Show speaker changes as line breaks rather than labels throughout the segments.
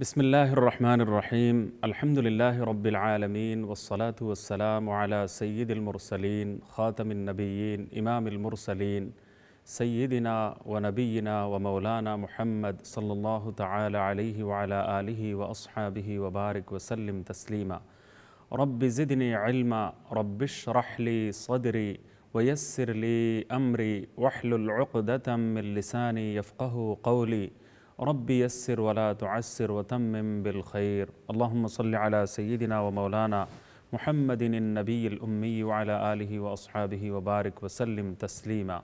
بسم الله الرحمن الرحيم الحمد لله رب العالمين والصلاة والسلام على سيد المرسلين خاتم النبيين إمام المرسلين سيدنا ونبينا ومولانا محمد صلى الله تعالى عليه وعلى آله وأصحابه وبارك وسلم تسليما رب زدني علما رب اشرح لي صدري ويسر لي أمري واحلل عقدة من لساني يفقه قولي रब यसर वला तसर वतम बिलखैर अल्लाम सल सयदिना व मौलाना महमदिन नबीलमी वाला वसहाबी वबारक वसलम तस्लीमा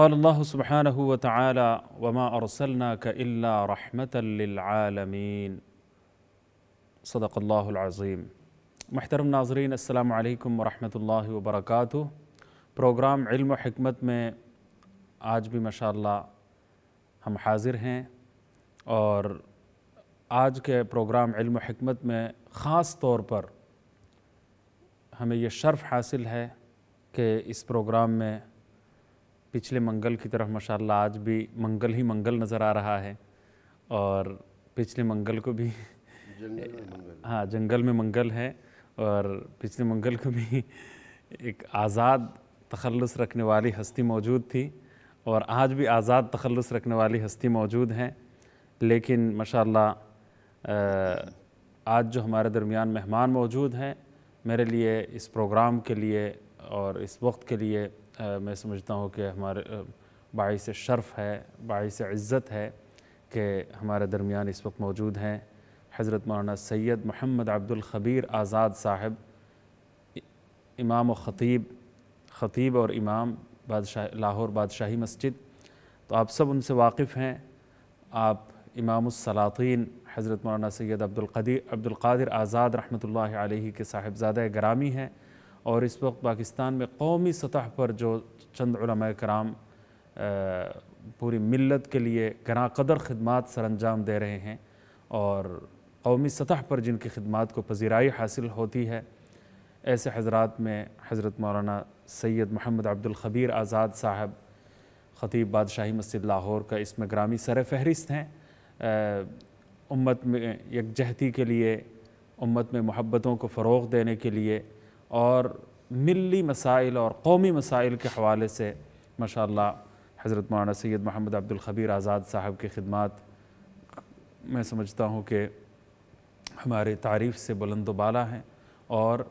قال الله سبحانه وتعالى وما أرسلناك إلا رحمة للعالمين صدق الله العظيم محترم नाजरीन अस्सलाम वालेकुम रहमतुल्लाहि प्रोग्राम इल्म हिकमत में आज भी माशाल्लाह हम हाजिर हैं और आज के प्रोग्राम इल्म हमत में ख़ास तौर पर हमें यह शर्फ हासिल है कि इस प्रोग्राम में पिछले मंगल की तरफ माशाल्लाह आज भी मंगल ही मंगल नज़र आ रहा है और पिछले मंगल को भी हाँ जंगल में मंगल है और पिछले मंगल को भी एक आज़ाद तखलस रखने वाली हस्ती मौजूद थी और आज भी आज़ाद तखलस रखने वाली हस्ती मौजूद हैं लेकिन माशा आज जो हमारे दरमियान मेहमान मौजूद हैं मेरे लिए इस प्रोग्राम के लिए और इस वक्त के लिए आ, मैं समझता हूँ कि हमारे बाईस शर्फ है बाईस इज़्ज़त है कि हमारे दरमियान इस वक्त मौजूद हैं हज़रत मौलाना सैयद मोहम्मद अब्दुल खबीर आज़ाद साहब इमाम व ख़तीब ख़तीब और इमाम बादशाह लाहौर बादशाही मस्जिद तो आप सब उनसे वाकिफ़ हैं आप इमामसलातिन हज़रत मौलाना सैद अब्दुल्कदी अब्दुल्कादिर आज़ाद रहमतुल्लाह अलैहि के साहिबजादा ग्रामी हैं और इस वक्त पाकिस्तान में कौमी सतह पर जो चंद कराम पूरी मिलत के लिए गना कदर खदमात सर अंजाम दे रहे हैं और कौमी सतह पर जिनकी खदमात को पजीराई हासिल होती है ऐसे हजरात में हज़रत मौलाना सैयद मोहम्मद अब्दुल्खबीर आज़ाद साहब ख़तीब बादशाही मस्जिद लाहौर का इसमें ग्रामी सर फहरिस्त हैं उम्मत में यकजहती के लिए उम्मत में मोहब्बतों को फ़रोग देने के लिए और मिली मसाइल और कौमी मसाइल के हवाले से माशा हज़रत मौलाना सैद महमद अब्दुल्खबीर आज़ाद साहब की खिदमत मैं समझता हूँ कि हमारे तारीफ़ से बुलंदोबाला हैं और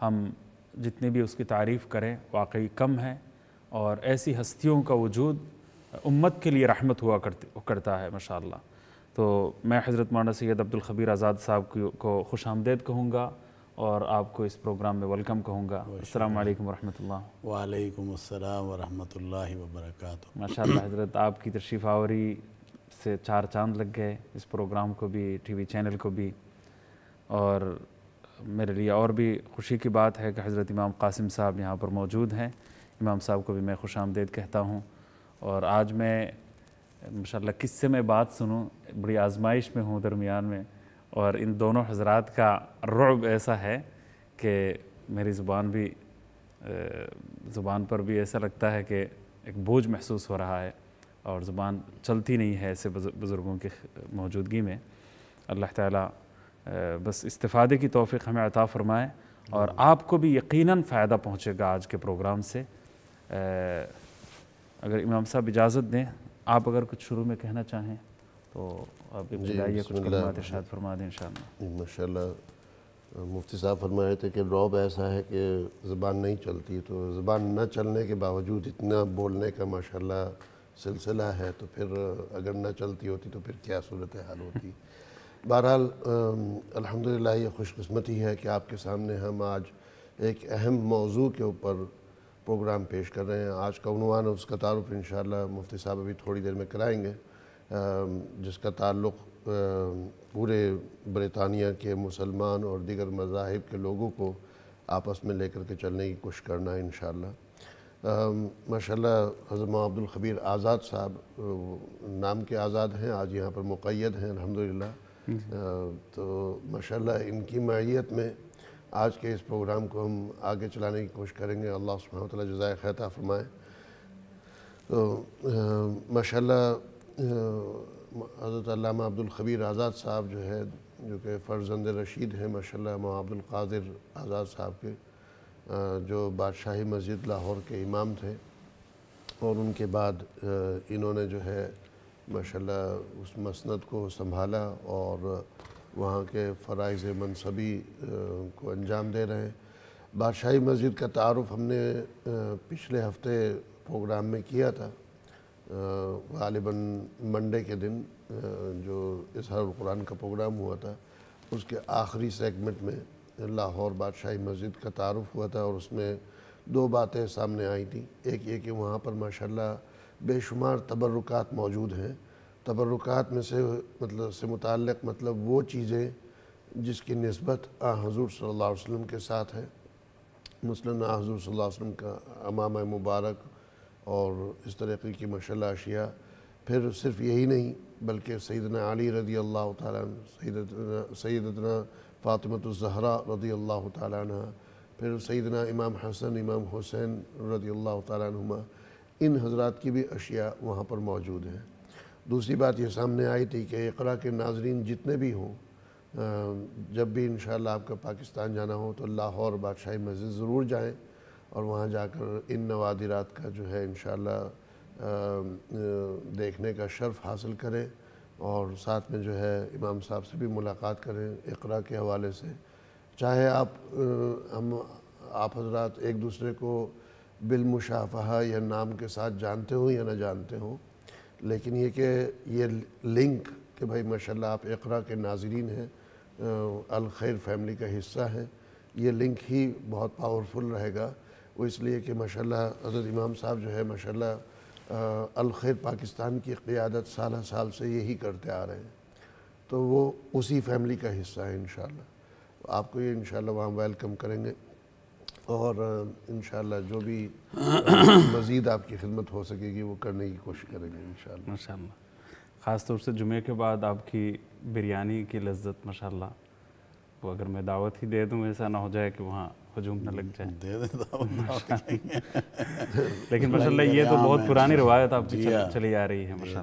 हम जितने भी उसकी तारीफ़ करें वाकई कम है और ऐसी हस्तियों का वजूद उम्मत के लिए रहमत हुआ करती करता है माशा तो मैं हज़रत माना सैद अब्दुल खबीर आज़ाद साहब को खुश आमदेद कहूँगा और आपको इस प्रोग्राम में वेलकम कहूँगा अल्लाम वरहमल्ला
वालेकुम अस्सलाम वरहमतुल्लाहि वर्क
माशा हजरत आपकी तशरीफ़ आवरी से चार चांद लग गए इस प्रोग्राम को भी टी वी चैनल को भी और मेरे लिए और भी खुशी की बात है कि हज़रत इमाम कासिम साहब यहाँ पर मौजूद हैं इमाम साहब को भी मैं खुश आमदेद कहता हूँ और आज मैं माशा किस्से में बात सुनूँ बड़ी आजमाइश में हूँ दरमियान में और इन दोनों हजरात का रब ऐसा है कि मेरी ज़ुबान भी ज़ुबान पर भी ऐसा लगता है कि एक बोझ महसूस हो रहा है और ज़ुबान चलती नहीं है ऐसे बुज़ुर्गों की मौजूदगी में अल्लाह ताला बस इस्तादे की तोफ़ी हमें अता फ़रमाएँ और आपको भी यकीनन फ़ायदा पहुँचेगा आज के प्रोग्राम से अगर इमाम साहब इजाज़त दें आप अगर कुछ शुरू में कहना चाहें तो आप कुछ फरमा दें
इंशाल्लाह मुफ्ती साहब फरमा रहे थे कि रॉब ऐसा है कि ज़बान नहीं चलती तो ज़बान न चलने के बावजूद इतना बोलने का माशाल्लाह सिलसिला है तो फिर अगर न चलती होती तो फिर क्या सूरत हाल होती बहरहाल अल्हम्दुलिल्लाह ये खुशकस्मती है कि आपके सामने हम आज एक अहम मौजू के ऊपर प्रोग्राम पेश कर रहे हैं आज का उनवान उसका तारुफ़ इन मुफ्ती साहब अभी थोड़ी देर में कराएंगे जिसका ताल्लुक़ पूरे बरतानिया के मुसलमान और दीगर मजाहब के लोगों को आपस में लेकर के चलने की कोशिश करना है इन माशा हज़रत अब्दुल खबीर आज़ाद साहब नाम के आज़ाद हैं आज यहाँ पर मुक़ैद हैं अलहमदिल्ला हम्म। तो माशाल्लाह इनकी मैत में आज के इस प्रोग्राम को हम आगे चलाने की कोशिश करेंगे अल्लाह सुबह जजाय खैता फरमाए तो माशाल्लाह हज़रत अब्दुल खबीर आज़ाद साहब जो है जो कि फ़र्जंद रशीद हैं माशा माँ अब्दुल कादिर आज़ाद साहब के जो बादशाही मस्जिद लाहौर के इमाम थे और उनके बाद इन्होंने जो है माशाल्लाह उस मसनद को संभाला और वहाँ के फ़रज़ मनसबी को अंजाम दे रहे हैं बादशाही मस्जिद का तारफ़ हमने पिछले हफ्ते प्रोग्राम में किया था गालिबा मंडे के दिन जो इसहार कुरान का प्रोग्राम हुआ था उसके आखिरी सेगमेंट में लाहौर बादशाही मस्जिद का तारफ़ हुआ था और उसमें दो बातें सामने आई थी एक ये कि वहाँ पर माशाल्लाह बेशुमार तबर्रुकात मौजूद हैं तबर्रुकात में से मतलब से मुतक मतलब वो चीज़ें जिसकी नस्बत आ हजूर सल्ला वसम के साथ है मसलन आ हजूर सल्ला वसम का अमाम मुबारक और इस तरीके की मशल अशिया फिर सिर्फ यही नहीं बल्कि सैदना अली रदी अल्लाह तैदना फ़ातिमतज़हरा रदी अल्लाह तह फिर सैदना इमाम हसन इमाम हुसैन रदी अल्लाह तुमा इन हजरात की भी अशिया वहाँ पर मौजूद हैं दूसरी बात ये सामने आई थी कि इकरा के नाजरीन जितने भी हों जब भी इन आपका पाकिस्तान जाना हो तो लाहौर बादशाही मस्जिद ज़रूर जाएँ और वहाँ जाकर इन नवादिरात का जो है इन देखने का शर्फ हासिल करें और साथ में जो है इमाम साहब से भी मुलाकात करें इकरा के हवाले से चाहे आप हम आप हजरात एक दूसरे को बिलमुशाफ़ा या नाम के साथ जानते हों या ना जानते हों लेकिन ये कि ये लिंक कि भाई माशाल्लाह आप इकरा के नाजरीन हैं अलखैर फैमिली का हिस्सा हैं ये लिंक ही बहुत पावरफुल रहेगा वो इसलिए कि माशाल्लाह हज़रत इमाम साहब जो है माशाल्लाह अलखैर पाकिस्तान की क़ियादत साल साल से यही करते आ रहे हैं तो वो उसी फैमिली का हिस्सा है इन आपको ये इन वहाँ वेलकम करेंगे और इन जो भी
मज़ीद आपकी खिदमत हो सकेगी वो करने की कोशिश करेंगे इन माशा ख़ास तौर से जुमे के बाद आपकी बिरयानी की लज्जत माशा वो अगर मैं दावत ही दे दूँ ऐसा ना हो जाए कि वहाँ हजूम न लग जाए दे दे लेकिन माशा ये तो बहुत पुरानी रवायत आपकी हाँ। चली आ रही है माशा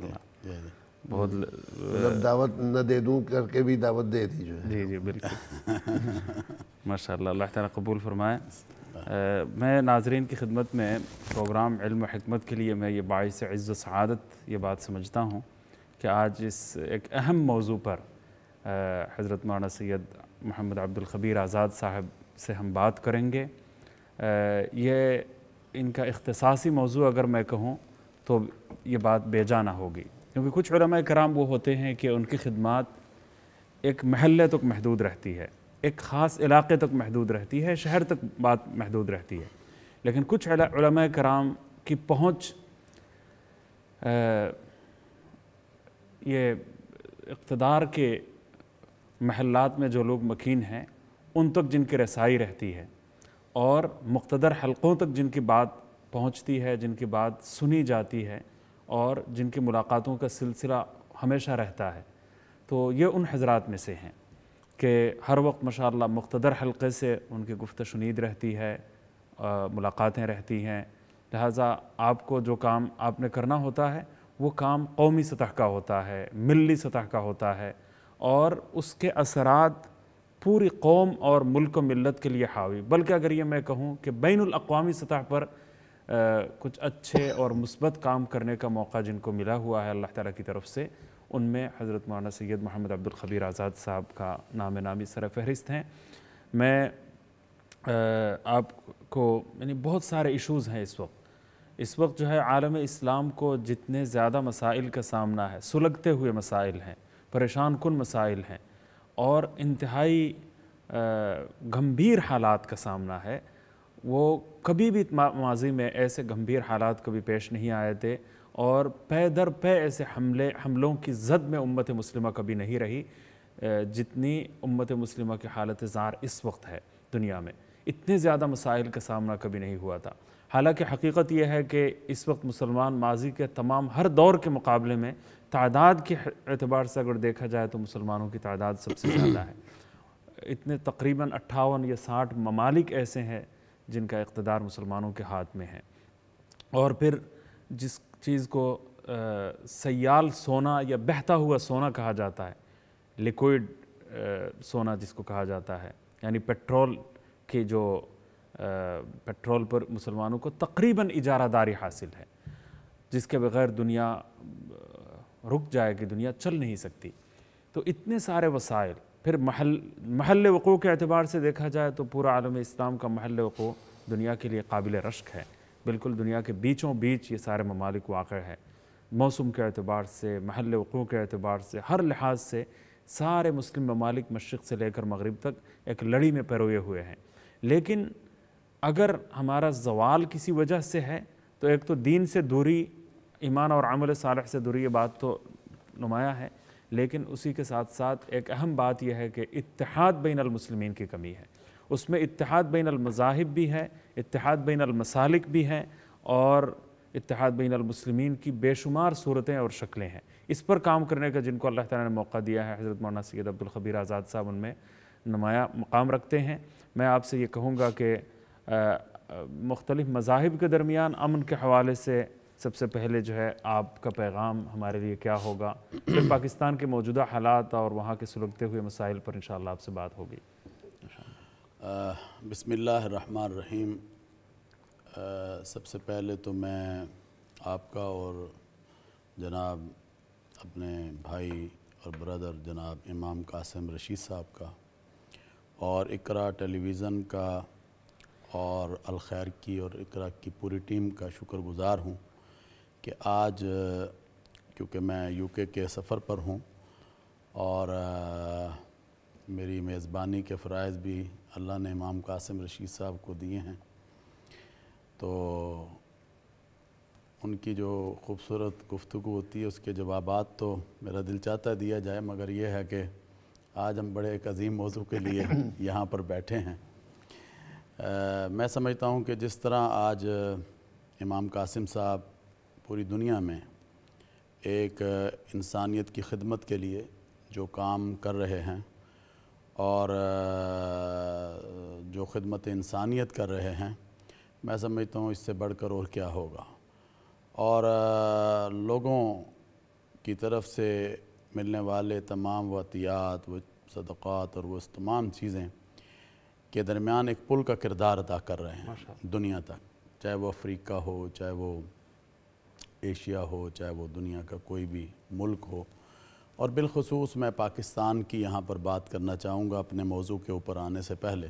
बहुत
मतलब दावत न दे दूँ करके भी दावत दे दी जो है जी जी बिल्कुल
माशा अल्लाह तबूल फरमाए मैं नाजरीन की खिदमत में प्रोग्राम इल्म हमत के लिए मैं ये बायस इज़्ज़ सदत ये बात समझता हूँ कि आज इस एक अहम मौजू पर हज़रत मौलाना सैद मोहम्मद अब्दुल खबीर आज़ाद साहब से हम बात करेंगे ये इनका अख्तसासी मौजू अगर मैं कहूँ तो ये बात बेजाना होगी क्योंकि कुछ कराम वो होते हैं कि उनकी खिदमत एक महल तक तो महदूद रहती है एक ख़ास इलाके तक महदूद रहती है शहर तक बात महदूद रहती है लेकिन कुछ कराम की पहुँच ये इकतदार के महलात में जो लोग मकीन हैं उन तक जिनकी रसाई रहती है और मुख्तर हलक़ों तक जिनकी बात पहुँचती है जिनकी बात सुनी जाती है और जिनकी मुलाकातों का सिलसिला हमेशा रहता है तो ये उन हजरात में से हैं कि हर वक्त माशा मुख्तर हल्के से उनकी गुफ्त शुनीद रहती है मुलाकातें रहती हैं लिहाजा आपको जो काम आपने करना होता है वो काम कौमी सतह का होता है मिली सतह का होता है और उसके असरात पूरी कौम और मुल्क मिलत के लिए हावी बल्कि अगर ये मैं कहूँ कि बैन अवी सतह पर आ, कुछ अच्छे और मुस्बत काम करने का मौका जिनको मिला हुआ है अल्लाह ताला की तरफ से उनमें हज़रत मौलाना सैद मोहम्मद अब्दुल्खबीर आज़ाद साहब का नाम नामी सर फहरिस्त हैं मैं आपको यानी बहुत सारे इश्यूज़ हैं इस वक्त इस वक्त जो है आलम इस्लाम को जितने ज़्यादा मसाइल का सामना है सुलगते हुए मसाइल हैं परेशान कन मसाइल हैं और इंतहाई गंभीर हालात का सामना है वो कभी भी माजी में ऐसे गंभीर हालात कभी पेश नहीं आए थे और पे दर पे ऐसे हमले हमलों की जद में उम्मत मुस्लिम कभी नहीं रही जितनी उम्मत मुस्लिम की हालत ज़ार इस वक्त है दुनिया में इतने ज़्यादा मसाइल का सामना कभी नहीं हुआ था हालांकि हकीकत यह है कि इस वक्त मुसलमान माजी के तमाम हर दौर के मुकाबले में तादाद के अतबार से अगर देखा जाए तो मुसलमानों की तादाद सबसे ज़्यादा है इतने तकरीबन अट्ठावन या साठ ममालिक ऐसे हैं जिनका इकतदार मुसलमानों के हाथ में है और फिर जिस चीज़ को सयाल सोना या बहता हुआ सोना कहा जाता है लिक्विड सोना जिसको कहा जाता है यानी पेट्रोल के जो पेट्रोल पर मुसलमानों को तकरीबन इजारादारी हासिल है जिसके बगैर दुनिया रुक जाएगी दुनिया चल नहीं सकती तो इतने सारे वसाइल फिर महल महल वक़ू के अतबार से देखा जाए तो पूरा आलम इस्लाम का महल वक़ू दुनिया के लिए काबिल रश्क है बिल्कुल दुनिया के बीचों बीच ये सारे ममालिक वाक़ है मौसम के अतबार से महल वक़ू के अतबार से हर लिहाज से सारे मुस्लिम ममालिक मशरक़ से लेकर मगरब तक एक लड़ी में परोए हुए हैं लेकिन अगर हमारा जवाल किसी वजह से है तो एक तो दीन से दूरी ईमान और आमल साल से दूरी ये बात तो नुमाया है लेकिन उसी के साथ साथ एक अहम बात यह है कि इतिहाद बैन की कमी है उसमें इतिहाद बैन अलमज़ाहिब भी है इतिहाद बैन अलमसालिक भी हैं और इतिहाद बैन अलमसलमिन की बेशुमार सूरतें और शक्लें हैं इस पर काम करने का जिनको अल्लाह ताला ने मौका दिया है हज़रत मौना सैद अब्दुल्खबीर आज़ाद साहब उनमें नुमाया मकाम रखते हैं मैं आपसे ये कहूँगा कि मुख्तलिफ़ मजाहब के दरमियान अमन के हवाले से सबसे पहले जो है आपका पैगाम हमारे लिए क्या होगा फिर पाकिस्तान के मौजूदा हालात और वहाँ के सुलगते हुए मसाइल पर इन आपसे बात होगी
बसमिल्लाम रहीम सबसे पहले तो मैं आपका और जनाब अपने भाई और ब्रदर जनाब इमाम कासिम रशीद साहब का और इकरा टेलीविज़न का और अलखैर की और इकरा की पूरी टीम का शुक्रगुज़ार हूँ कि आज क्योंकि मैं यूके के सफ़र पर हूँ और आ, मेरी मेज़बानी के फ़रज़ भी अल्लाह ने इमाम कासिम रशीद साहब को दिए हैं तो उनकी जो खूबसूरत गुफ्तु होती है उसके जवाब तो मेरा दिल चाहता दिया जाए मगर यह है कि आज हम बड़े एक अजीम मौजू के लिए यहाँ पर बैठे हैं आ, मैं समझता हूँ कि जिस तरह आज इमाम कासिम साहब पूरी दुनिया में एक इंसानियत की खिदमत के लिए जो काम कर रहे हैं और जो खदमत इंसानियत कर रहे हैं मैं समझता हूँ इससे बढ़कर और क्या होगा और लोगों की तरफ से मिलने वाले तमाम वतियात व सदक़ात और वो तमाम चीज़ें के दरमियान एक पुल का किरदार अदा कर रहे हैं दुनिया तक चाहे वो अफ्रीका हो चाहे वो एशिया हो चाहे वो दुनिया का कोई भी मुल्क हो और बिलखसूस मैं पाकिस्तान की यहाँ पर बात करना चाहूँगा अपने मौजू के ऊपर आने से पहले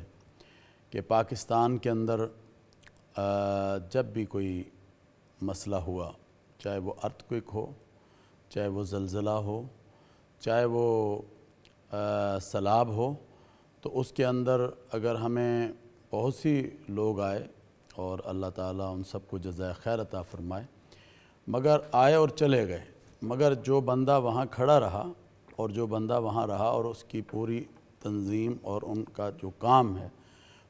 कि पाकिस्तान के अंदर जब भी कोई मसला हुआ चाहे वो अर्थक्विक हो चाहे वो जलजिला हो चाहे वो सलाब हो तो उसके अंदर अगर हमें बहुत सी लोग आए और अल्लाह ताला उन सबको जजाय खैर अता फ़रमाए मगर आए और चले गए मगर जो बंदा वहाँ खड़ा रहा और जो बंदा वहाँ रहा और उसकी पूरी तंजीम और उनका जो काम है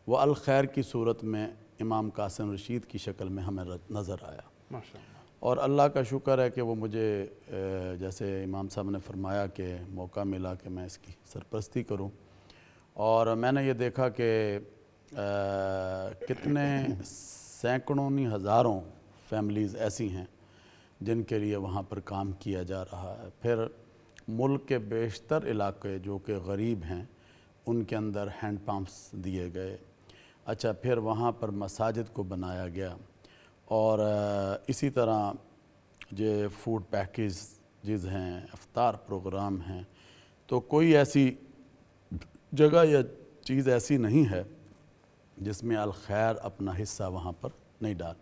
वह अलखैर की सूरत में इमाम कासिम रशीद की शक्ल में हमें नज़र आया और अल्लाह का शुक्र है कि वो मुझे जैसे इमाम साहब ने फरमाया कि मौका मिला कि मैं इसकी सरपरस्ती करूं और मैंने ये देखा कि कितने सैकड़ों नहीं हज़ारों फैमिलीज़ ऐसी हैं जिनके लिए वहाँ पर काम किया जा रहा है फिर मुल्क के बेशतर इलाके जो कि गरीब हैं उनके अंदर हैंड पम्प्स दिए गए अच्छा फिर वहाँ पर मसाजिद को बनाया गया और इसी तरह जो फूड पैकेज हैं अफ्तार प्रोग्राम हैं तो कोई ऐसी जगह या चीज़ ऐसी नहीं है जिसमें खैर अपना हिस्सा वहाँ पर नहीं डाल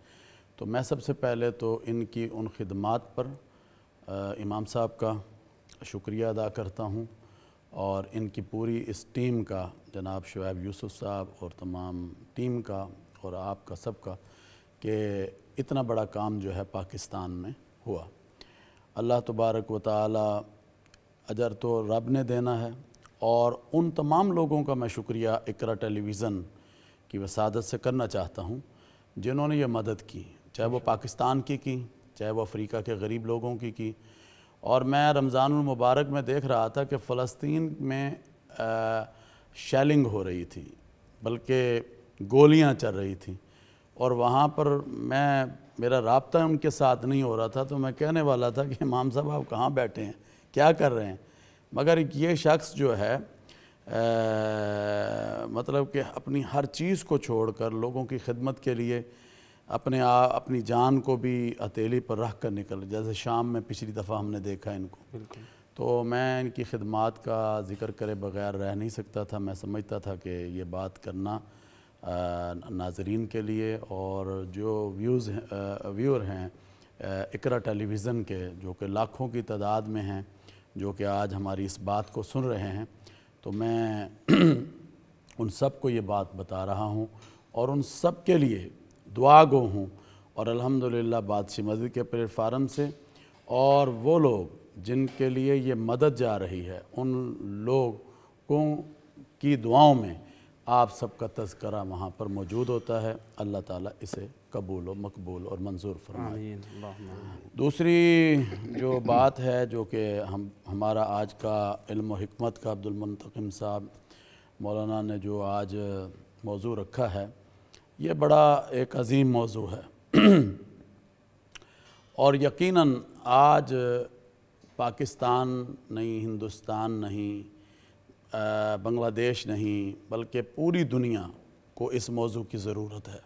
तो मैं सबसे पहले तो इनकी उन खदमात पर आ, इमाम साहब का शुक्रिया अदा करता हूँ और इनकी पूरी इस टीम का जनाब शुएब यूसुफ साहब और तमाम टीम का और आपका सब का कि इतना बड़ा काम जो है पाकिस्तान में हुआ अल्लाह तबारक व ताली अजर तो रब ने देना है और उन तमाम लोगों का मैं शुक्रिया इकरा टेलीविज़न की वसादत से करना चाहता हूँ जिन्होंने ये मदद की चाहे वो पाकिस्तान की की चाहे वो अफ्रीका के गरीब लोगों की की और मैं रमज़ानमबारक में देख रहा था कि फ़लस्तीन में शेलिंग हो रही थी बल्कि गोलियां चल रही थी और वहाँ पर मैं मेरा रबता उनके साथ नहीं हो रहा था तो मैं कहने वाला था कि इमाम साहब आप कहाँ बैठे हैं क्या कर रहे हैं मगर ये शख्स जो है आ, मतलब कि अपनी हर चीज़ को छोड़कर लोगों की खिदमत के लिए अपने आ, अपनी जान को भी हथेली पर रख कर निकल जैसे शाम में पिछली दफ़ा हमने देखा इनको तो मैं इनकी खिदमत का जिक्र करे बगैर रह नहीं सकता था मैं समझता था कि ये बात करना नाजरीन के लिए और जो व्यूज़ व्यूअर हैं इकरा टेलीविज़न के जो कि लाखों की तादाद में हैं जो कि आज हमारी इस बात को सुन रहे हैं तो मैं उन सब को ये बात बता रहा हूँ और उन सब के लिए दुआ गो हूँ और अल्हम्दुलिल्लाह बादशी मस्जिद के प्लेटफार्म से और वो लोग जिनके लिए ये मदद जा रही है उन लोगों की दुआओं में आप सबका तस्करा वहाँ पर मौजूद होता है अल्लाह ताला इसे कबूल और मकबूल और मंजूर फरमाए दूसरी जो बात है जो कि हम हमारा आज का इल्म हिकमत का अब्दुलमतकम साहब मौलाना ने जो आज मौजू रखा है ये बड़ा एक अजीम मौजू है और यकीनन आज पाकिस्तान नहीं हिंदुस्तान नहीं बांग्लादेश नहीं बल्कि पूरी दुनिया को इस मौजू की ज़रूरत है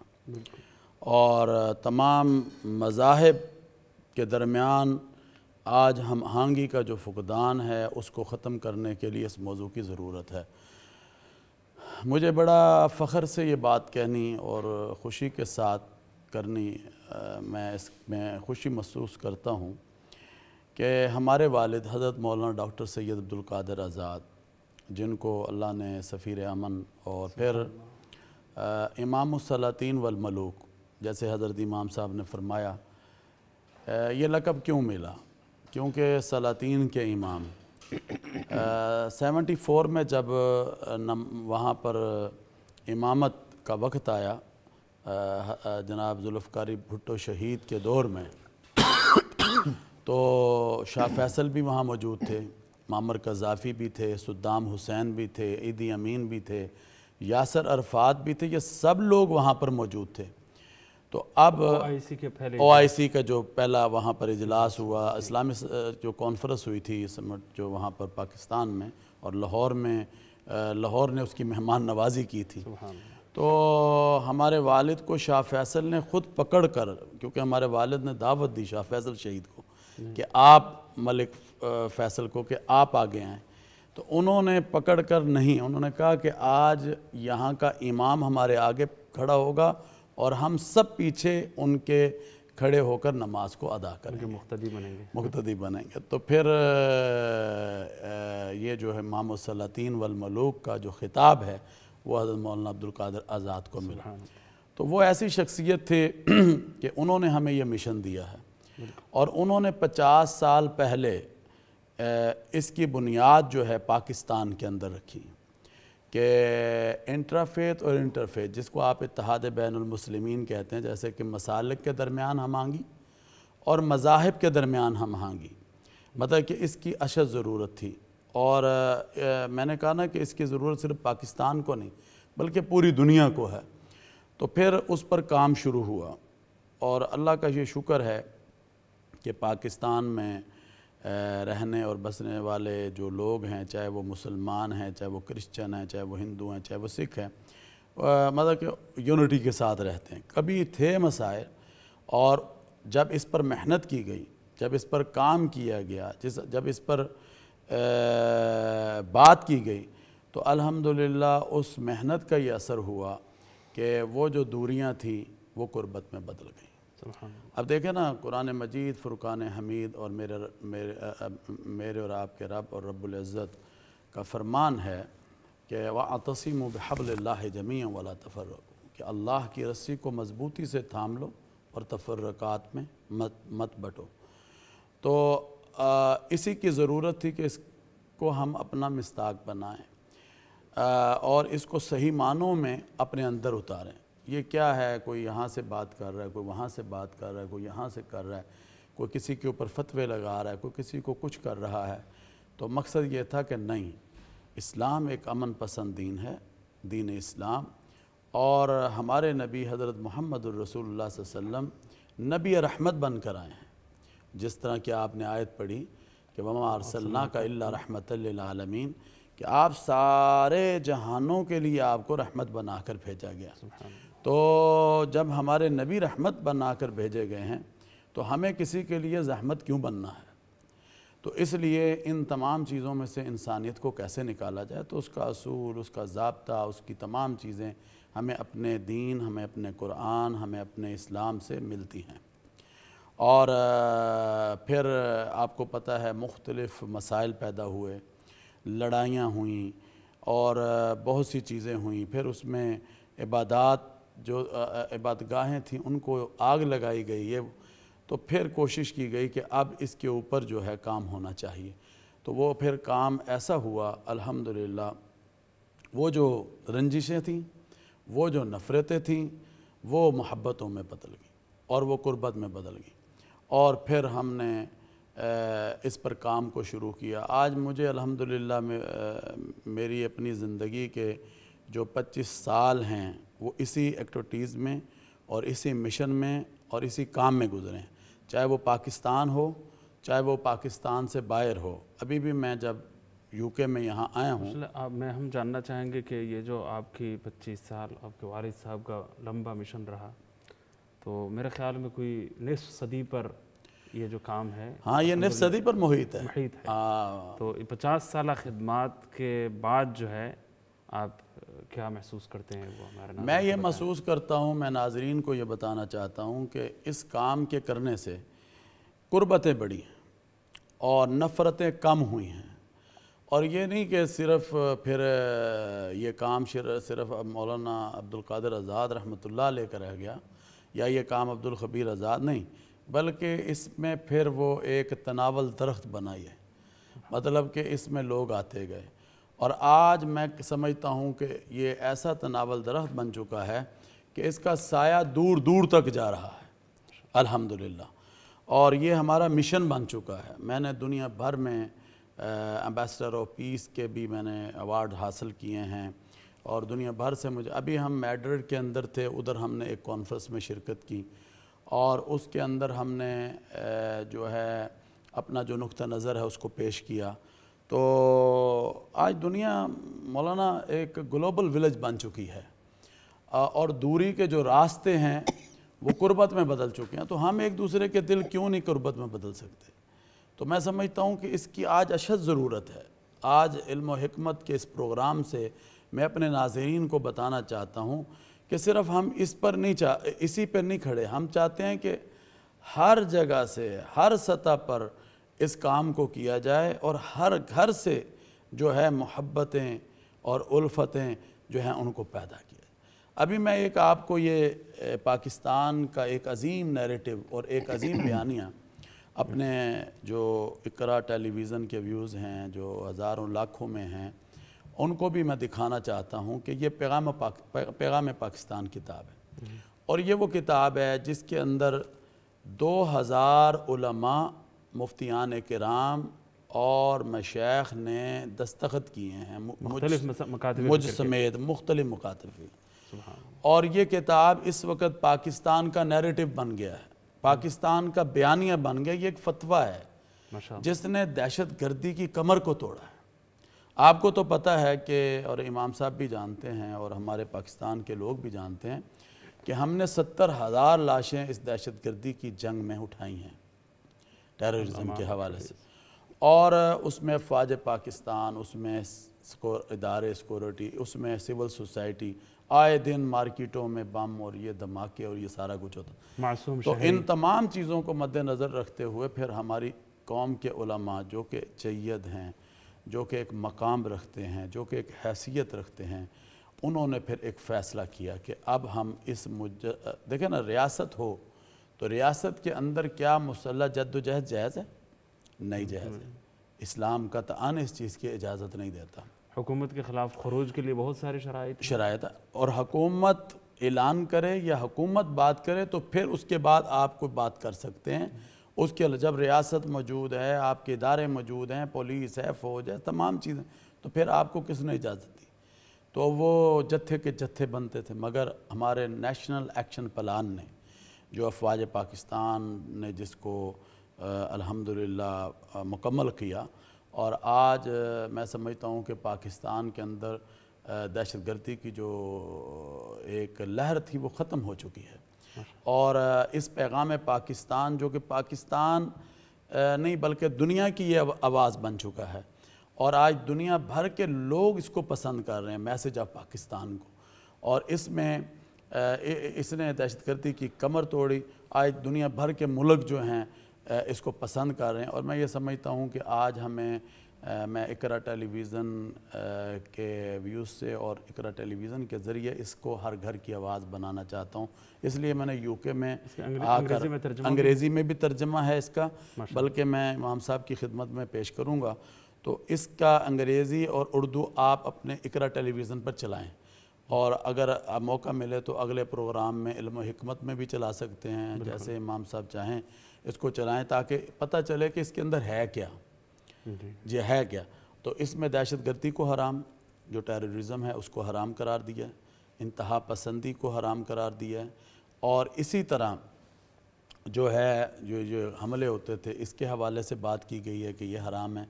और तमाम मजाहब के दरमियान आज हम आहंगी का जो फुकदान है उसको ख़त्म करने के लिए इस मौजू की ज़रूरत है मुझे बड़ा फ़ख्र से ये बात कहनी और ख़ुशी के साथ करनी आ, मैं इसमें ख़ुशी महसूस करता हूँ कि हमारे वालिद हज़रत मौलाना डॉक्टर सैयद अब्दुल्कर आज़ाद जिनको अल्लाह ने सफ़ीर अमन और फिर आ, इमाम सलातीन वलमलूक जैसे हज़रत इमाम साहब ने फरमाया ये लकब क्यों मिला क्योंकि सलातीन के इमाम सेवेंटी फोर में जब नम वहाँ पर इमामत का वक्त आया जनाब जुल्फ़ारी भुट्टो शहीद के दौर में तो शाह फैसल भी वहाँ मौजूद थे मामर कजाफ़ी भी थे सद्दाम हुसैन भी थे ईदी अमीन भी थे यासर अरफात भी थे ये सब लोग वहाँ पर मौजूद थे तो अब ओ आई सी का जो पहला वहाँ पर इजलास हुआ इस्लामी जो कॉन्फ्रेंस हुई थी समट जो वहाँ पर पाकिस्तान में और लाहौर में लाहौर ने उसकी मेहमान नवाजी की थी तो हमारे वालिद को शाह फैसल ने ख़ुद पकड़ कर क्योंकि हमारे वालिद ने दावत दी शाह फैसल शहीद को कि आप मलिक फैसल को कि आप आगे आएँ तो उन्होंने पकड़ कर नहीं उन्होंने कहा कि आज यहाँ का इमाम हमारे आगे खड़ा होगा और हम सब पीछे उनके खड़े होकर नमाज को अदा करेंगे मुख्तदी बनेंगे मुख्तदी बनेंगे तो फिर ये जो है माम सलातीन वलमलूक का जो खिताब है वो हजरत मौलाना अब्दुल्कर आज़ाद को मिला तो वो ऐसी शख्सियत थे कि उन्होंने हमें यह मिशन दिया है और उन्होंने 50 साल पहले इसकी बुनियाद जो है पाकिस्तान के अंदर रखी कि इंटराफेथ और इंटरफेथ जिसको आप इतिहाद बैनमसलिमिन कहते हैं जैसे कि मसालक के दरमियान हम आँगी और मजाहब के दरमियान हम आंगी मतलब कि इसकी अशद ज़रूरत थी और आ, मैंने कहा ना कि इसकी ज़रूरत सिर्फ पाकिस्तान को नहीं बल्कि पूरी दुनिया को है तो फिर उस पर काम शुरू हुआ और अल्लाह का ये शुक्र है कि पाकिस्तान में रहने और बसने वाले जो लोग हैं चाहे वो मुसलमान हैं चाहे वो क्रिश्चन हैं चाहे वो हिंदू हैं चाहे वो सिख हैं मतलब कि यूनिटी के साथ रहते हैं कभी थे मसाइल और जब इस पर मेहनत की गई जब इस पर काम किया गया जिस जब इस पर आ, बात की गई तो अल्हम्दुलिल्लाह उस मेहनत का ये असर हुआ कि वो जो दूरियां थी वो कुर्बत में बदल गई अब देखें ना कुरान मजीद फ़ुरक़ान हमीद और मेरे मेरे मेरे और आपके रब और रब्ज़त का फरमान है कि वह तसीम बहबल जमी वाला तफरको कि अल्लाह की रस्सी को मज़बूती से थाम लो और तफरक़ात में मत मत बटो तो आ, इसी की ज़रूरत थी कि इसको हम अपना मिस्ताक बनाएँ और इसको सही मानों में अपने अंदर उतारें ये क्या है कोई यहाँ से बात कर रहा है कोई वहाँ से बात कर रहा है कोई यहाँ से कर रहा है कोई किसी के ऊपर फतवे लगा रहा है कोई किसी को कुछ कर रहा है तो मकसद ये था कि नहीं इस्लाम एक अमन पसंद दीन है दीन इस्लाम और हमारे नबी हज़रत मोहम्मद रसूलुल्लाह नबी रहमत बन कर आए हैं जिस तरह की आपने आयत पढ़ी कि ममा अरसल्ला का अल्ला रहमत आलमीन कि आप सारे जहानों के लिए आपको रहमत बनाकर भेजा गया तो जब हमारे नबी रहमत बना कर भेजे गए हैं तो हमें किसी के लिए जहमत क्यों बनना है तो इसलिए इन तमाम चीज़ों में से इंसानियत को कैसे निकाला जाए तो उसका असूल उसका जबता उसकी तमाम चीज़ें हमें अपने दीन हमें अपने कुरान हमें अपने इस्लाम से मिलती हैं और फिर आपको पता है मुख्तलफ़ मसाइल पैदा हुए लड़ाइयाँ हुई और बहुत सी चीज़ें हुई फिर उसमें इबादत जो इबादगाहें थीं उनको आग लगाई गई है तो फिर कोशिश की गई कि अब इसके ऊपर जो है काम होना चाहिए तो वो फिर काम ऐसा हुआ अल्हम्दुलिल्लाह वो जो रंजिशें थीं वो जो नफ़रतें थीं वो मोहब्बतों में बदल गई और वो कुर्बत में बदल गई और फिर हमने इस पर काम को शुरू किया आज मुझे अल्हम्दुलिल्लाह में मेरी अपनी ज़िंदगी के जो 25 साल हैं वो इसी एक्टिविटीज़ में और इसी मिशन में और इसी काम में गुजरे चाहे वो पाकिस्तान हो चाहे वो पाकिस्तान से बाहर हो अभी भी मैं जब यूके में यहाँ आया हूँ
अब मैं हम जानना चाहेंगे कि ये जो आपकी 25 साल आपके वारिद साहब का लंबा मिशन रहा तो मेरे ख्याल में कोई निसफ सदी पर ये जो काम है हाँ ये निसफ सदी पर मुहित है है आ, हाँ। तो पचास साल खदमात के बाद जो है आप क्या महसूस करते हैं वो हमारे मैं
ये महसूस करता हूँ मैं नाजरीन को ये बताना चाहता हूँ कि इस काम के करने से कुर्बतें बढ़ी हैं और नफ़रतें कम हुई हैं और ये नहीं कि सिर्फ़ फिर ये काम सिर्फ मौलाना अब्दुल कादिर आज़ाद रहमतुल्लाह लेकर रह गया या ये काम अब्दुल खबीर आज़ाद नहीं बल्कि इसमें फिर वो एक तनावल दरख्त बनाई है मतलब कि इसमें लोग आते गए और आज मैं समझता हूँ कि ये ऐसा तनावल दरख्त बन चुका है कि इसका साया दूर दूर तक जा रहा है अल्हम्दुलिल्लाह और ये हमारा मिशन बन चुका है मैंने दुनिया भर में एम्बेसडर ऑफ पीस के भी मैंने अवार्ड हासिल किए हैं और दुनिया भर से मुझे अभी हम मैड्रिड के अंदर थे उधर हमने एक कॉन्फ्रेंस में शिरकत की और उसके अंदर हमने जो है अपना जो नुक़ नज़र है उसको पेश किया तो आज दुनिया मौलाना एक ग्लोबल विलेज बन चुकी है और दूरी के जो रास्ते हैं वो कुर्बत में बदल चुके हैं तो हम एक दूसरे के दिल क्यों नहीं कुर्बत में बदल सकते तो मैं समझता हूँ कि इसकी आज अशद ज़रूरत है आज इल्म हिकमत के इस प्रोग्राम से मैं अपने नाजरीन को बताना चाहता हूँ कि सिर्फ हम इस पर नहीं चाह इसी पर नहीं खड़े हम चाहते हैं कि हर जगह से हर सतह पर इस काम को किया जाए और हर घर से जो है मोहब्बतें और उल्फतें जो हैं उनको पैदा किया अभी मैं एक आपको ये पाकिस्तान का एक अजीम नैरेटिव और एक अजीम बयानिया अपने जो इकरा टेलीविज़न के व्यूज़ हैं जो हज़ारों लाखों में हैं उनको भी मैं दिखाना चाहता हूँ कि ये पैगाम पाक, पैगाम पाकिस्तान किताब है हम्म। और ये वो किताब है जिसके अंदर दो हज़ार मुफ्तियान कराम और मशेख ने दस्तखत किए हैं मुझ, समेत मुख्तलि मकातफी और ये किताब इस वक्त पाकिस्तान का नैरेटिव बन गया है पाकिस्तान का बयानिया बन गया ये एक फतवा है जिसने दहशत गर्दी की कमर को तोड़ा है आपको तो पता है कि और इमाम साहब भी जानते हैं और हमारे पाकिस्तान के लोग भी जानते हैं कि हमने सत्तर हज़ार लाशें इस दहशत गर्दी की जंग में उठाई हैं टेररिज्म के हवाले से और उसमें फ़ौज पाकिस्तान उसमें इदारे सिक्योरिटी उसमें सिविल सोसाइटी आए दिन मार्केटों में बम और ये धमाके और ये सारा कुछ होता मासूम तो इन तमाम चीज़ों को मद्देनज़र रखते हुए फिर हमारी कौम के उलमा जो कि चैद हैं जो कि एक मकाम रखते हैं जो कि एक हैसियत रखते हैं उन्होंने फिर एक फ़ैसला किया कि अब हम इस मुज देखें ना रियासत हो तो रियासत के अंदर क्या मुसल्ह जद्दोजहद जायज़ है नहीं जायज़ है इस्लाम का तान इस चीज़ की इजाज़त नहीं देता
हुकूमत के ख़िलाफ़ खरूज के लिए बहुत सारे शराय
शराय और हकूमत ऐलान करे या हकूमत बात करे तो फिर उसके बाद आप कोई बात कर सकते हैं उसके जब रियासत मौजूद है आपके इदारे मौजूद हैं पुलिस है फ़ौज है तमाम चीज़ें तो फिर आपको किसने इजाज़त दी तो वो जत्थे के जत्थे बनते थे मगर हमारे नेशनल एक्शन प्लान ने जो अफवाज पाकिस्तान ने जिसको अल्हम्दुलिल्लाह मुकम्मल किया और आज मैं समझता हूँ कि पाकिस्तान के अंदर दहशत गर्दी की जो एक लहर थी वो ख़त्म हो चुकी है अच्छा। और इस पैगाम पाकिस्तान जो कि पाकिस्तान नहीं बल्कि दुनिया की ये आवाज़ बन चुका है और आज दुनिया भर के लोग इसको पसंद कर रहे हैं मैसेज ऑफ पाकिस्तान को और इसमें इसने दहशतगर्दी की कमर तोड़ी आज दुनिया भर के मुल्क जो हैं इसको पसंद कर रहे हैं और मैं ये समझता हूँ कि आज हमें मैं इकरा टेलीविज़न के व्यूज़ से और इकरा टेलीविज़न के ज़रिए इसको हर घर की आवाज़ बनाना चाहता हूँ इसलिए मैंने यूके में आकर अंग्रेज़ी में भी तर्जमा है इसका बल्कि मैं इमाम साहब की खिदमत में पेश करूँगा तो इसका अंग्रेज़ी और उर्दू आप अपने इकरा टेलीविज़न पर चलाएँ और अगर मौका मिले तो अगले प्रोग्राम में इल्म में भी चला सकते हैं जैसे इमाम साहब चाहें इसको चलाएं ताकि पता चले कि इसके अंदर है क्या ये है क्या तो इसमें दहशत गर्दी को हराम जो टेररिज्म है उसको हराम करार दिया इंतहा पसंदी को हराम करार दिया और इसी तरह जो है जो जो हमले होते थे इसके हवाले से बात की गई है कि ये हराम है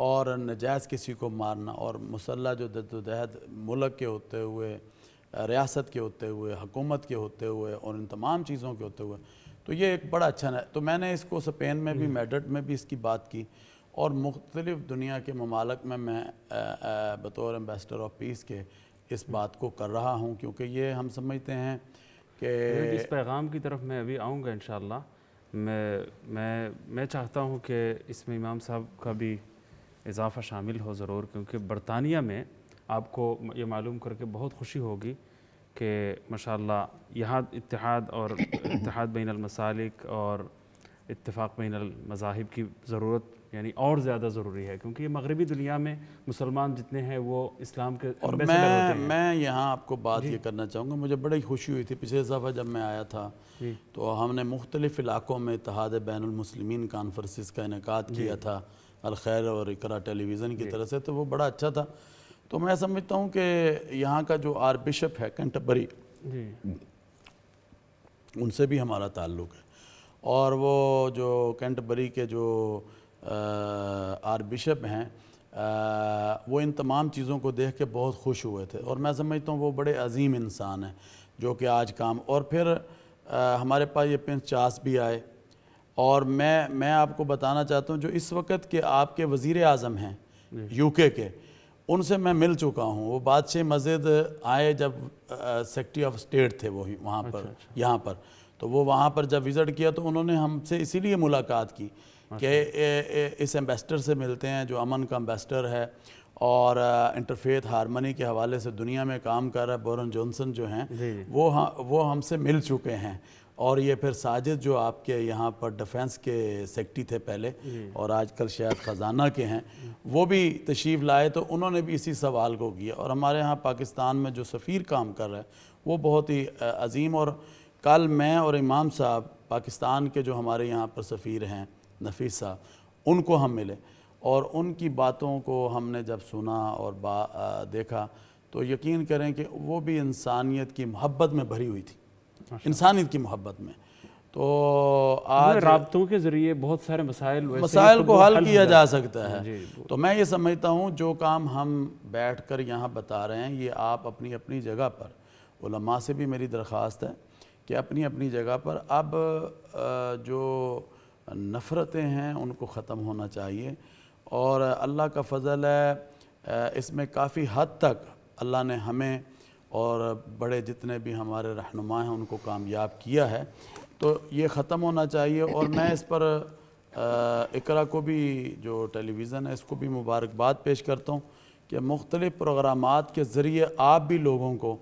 और नजायज़ किसी को मारना और मुसल्ला जो जदोजहद मुल्क के होते हुए रियासत के होते हुए हकूमत के होते हुए और इन तमाम चीज़ों के होते हुए तो ये एक बड़ा अच्छा तो मैंने इसको स्पेन में भी मेड्रिड हम्म। में भी इसकी बात की और मुख्तलिफ दुनिया के ममालक में मैं आ, आ, बतौर एम्बेसडर ऑफ पीस के इस हम्म। बात को कर रहा हूँ क्योंकि
ये हम समझते हैं कि इस पैगाम की तरफ मैं अभी आऊँगा इन मैं मैं मैं चाहता हूँ कि इसमें इमाम साहब का भी इजाफ़ा शामिल हो ज़रूर क्योंकि बरतानिया में आपको ये मालूम करके बहुत खुशी होगी कि माशा यहाँ इतिहाद और इतिहाद बैन अलमसालिक और इतफ़ाक़ बैन मज़ाहिब की ज़रूरत यानी और ज़्यादा ज़रूरी है क्योंकि ये मगरबी दुनिया में मुसलमान जितने हैं वो इस्लाम के और मैं मैं यहाँ आपको बात ये करना
चाहूँगा मुझे बड़ी खुशी हुई थी पिछले दफ़ा जब मैं आया था तो हमने मुख्तलिफ़ इलाकों में इतिहाद बैन मुसलमिन कानफ्रेंसिस का इनका किया था अलखैर और इकरा टेलीविज़न की तरफ से तो वो बड़ा अच्छा था तो मैं समझता हूँ कि यहाँ का जो आर बिशप है कंटबरी उनसे भी हमारा ताल्लुक़ है और वो जो कैंटबरी के जो आर बिशप हैं आ, वो इन तमाम चीज़ों को देख के बहुत खुश हुए थे और मैं समझता हूँ वो बड़े अजीम इंसान हैं जो कि आज काम और फिर आ, हमारे पास ये चास भी आए और मैं मैं आपको बताना चाहता हूँ जो इस वक्त के आपके वज़ी अजम हैं यूके के उनसे मैं मिल चुका हूँ वो बादशाह मस्जिद आए जब सेक्रेटरी ऑफ स्टेट थे वो वहाँ पर अच्छा, अच्छा। यहाँ पर तो वो वहाँ पर जब विज़िट किया तो उन्होंने हमसे इसीलिए मुलाकात की कि अच्छा। इस एम्बेसडर से मिलते हैं जो अमन का एम्बेसडर है और इंटरफेथ हारमनी के हवाले से दुनिया में काम कर रहा है बोरन जॉनसन जो हैं वो हाँ वो हमसे मिल चुके हैं और ये फिर साजिद जो आपके यहाँ पर डिफेंस के सेक्टी थे पहले हम्म। और आजकल शायद ख़जाना के हैं वो भी तशरीफ़ लाए तो उन्होंने भी इसी सवाल को किया और हमारे यहाँ पाकिस्तान में जो सफ़ीर काम कर रहा है वो बहुत ही अजीम और कल मैं और इमाम साहब पाकिस्तान के जो हमारे यहाँ पर सफ़ीर हैं नफीस साहब उनको हम मिले और उनकी बातों को हमने जब सुना और बा, आ, देखा तो यकीन करें कि वो भी इंसानियत की मोहब्बत में भरी हुई थी इंसानियत की मोहब्बत में तो आज
रबतों के ज़रिए बहुत सारे मसाइल मसाइल को हल किया जा सकता है तो
मैं ये समझता हूँ जो काम हम बैठ कर यहाँ बता रहे हैं ये आप अपनी अपनी जगह पर उलमा से भी मेरी दरख्वास्त है कि अपनी अपनी जगह पर अब जो नफ़रतें हैं उनको ख़त्म होना चाहिए और अल्लाह का फ़ज़ल है इसमें काफ़ी हद तक अल्लाह ने हमें और बड़े जितने भी हमारे रहनुमा हैं उनको कामयाब किया है तो ये ख़त्म होना चाहिए और मैं इस पर इकरा को भी जो टेलीविज़न है इसको भी मुबारकबाद पेश करता हूँ कि मुख्तलिफ़ प्रोग्राम के ज़रिए आप भी लोगों को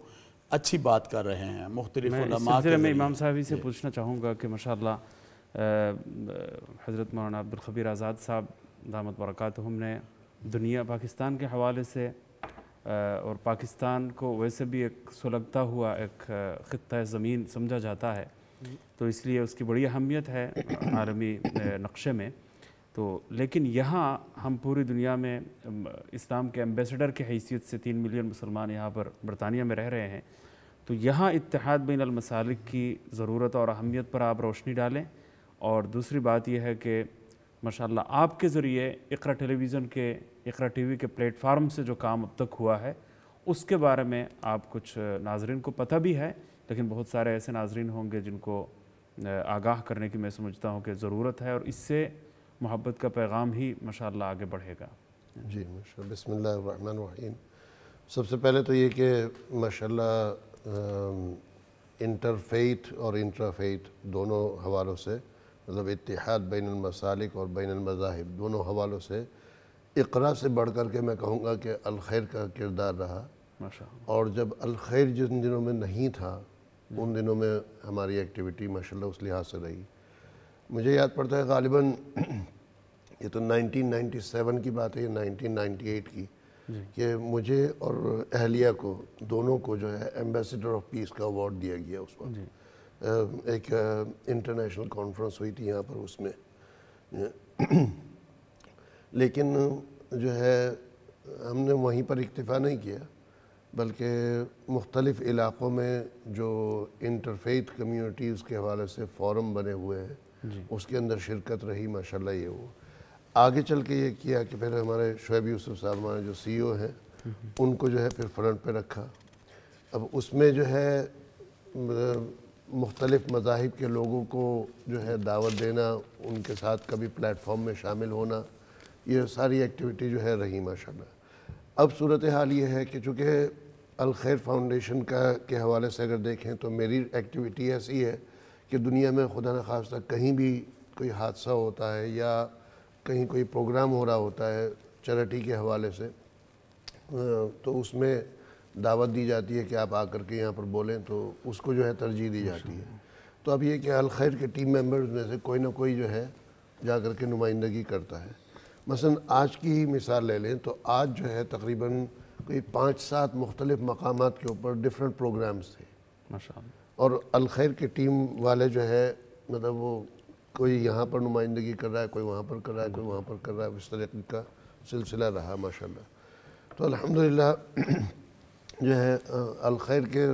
अच्छी बात कर रहे हैं मुख्तलिफ मैं इमाम साहब से
पूछना चाहूँगा कि माशा हज़रत मौलाना अब्दुल्खबीर आज़ाद साहब दामद बरक़ात हमने दुनिया पाकिस्तान के हवाले से और पाकिस्तान को वैसे भी एक सुलगता हुआ एक ख़त्ता ज़मीन समझा जाता है तो इसलिए उसकी बड़ी अहमियत है आलमी नक्शे में तो लेकिन यहाँ हम पूरी दुनिया में इस्लाम के एम्बेसडर की हैसियत से तीन मिलियन मुसलमान यहाँ पर बरतानिया में रह रहे हैं तो यहाँ इतिहाद बिन अलमसालिक की ज़रूरत और अहमियत पर आप रोशनी डालें और दूसरी बात यह है कि माशाल्लाह आपके ज़रिए इकरा टेलीविज़न के इकरा टीवी के प्लेटफार्म से जो काम अब तक हुआ है उसके बारे में आप कुछ नाजरन को पता भी है लेकिन बहुत सारे ऐसे नाजरन होंगे जिनको आगाह करने की मैं समझता हूँ कि ज़रूरत है और इससे मोहब्बत का पैगाम ही माशा आगे बढ़ेगा जी माशा बसमीम सबसे पहले तो ये कि माशा
इंटरफेथ और इंट्राफेथ दोनों हवालों से मतलब इतिहाद बैन मसालिक और बैन मज़ाहिब दोनों हवालों से इकरा से बढ़ कर के मैं कहूँगा कि अलखैर का किरदार रहा और जब अलखैर जिन दिनों में नहीं था उन दिनों में हमारी एक्टिविटी माशा उस लिहाज से रही मुझे याद पड़ता है गालिबा ये तो 1997 की बात है या 1998 की कि मुझे और अहलिया को दोनों को जो है एम्बेसडर ऑफ पीस का अवार्ड दिया गया उस वक्त एक इंटरनेशनल कॉन्फ्रेंस हुई थी यहाँ पर उसमें लेकिन जो है हमने वहीं पर इक्तफ़ा नहीं किया बल्कि मुख्तलिफ़ इलाक़ों में जो इंटरफेथ कम्यूनिटीज़ के हवाले से फॉरम बने हुए हैं उसके अंदर शिरकत रही माशा ये वो आगे चल के ये किया कि फिर हमारे शुएब यूसुफ साहब हमारे जो सी ओ e हैं हम्म। उनको जो है फिर फ्रंट पर रखा अब उसमें जो है मुख्तलिफ़ मजाहब के लोगों को जो है दावत देना उनके साथ कभी प्लेटफॉर्म में शामिल होना ये सारी एक्टिविटी जो है रही माशा अब सूरत हाल ये है कि चूँकि अलखैर फाउंडेशन का के हवाले से अगर देखें तो मेरी एक्टिविटी ऐसी है कि दुनिया में खुदा न खास्ता कहीं भी कोई हादसा होता है या कहीं कोई प्रोग्राम हो रहा होता है चैरिटी के हवाले से तो उसमें दावत दी जाती है कि आप आकर के यहाँ पर बोलें तो उसको जो है तरजीह दी जाती है तो अब ये कि अलखैर के टीम मेंबर्स में से कोई ना कोई जो है जा कर के नुमाइंदगी करता है मसलन आज की ही मिसाल ले लें तो आज जो है तकरीबन कोई पाँच सात मुख्तलिफ़ मकाम के ऊपर डिफरेंट प्रोग्राम्स थे और अलखैर की टीम वाले जो है मतलब वो कोई यहाँ पर नुमाइंदगी कर रहा है कोई वहाँ पर कर रहा है कोई वहाँ पर कर रहा है इस तरह का सिलसिला रहा माशाल्लाह तो अल्हम्दुलिल्लाह जो है अलखैर के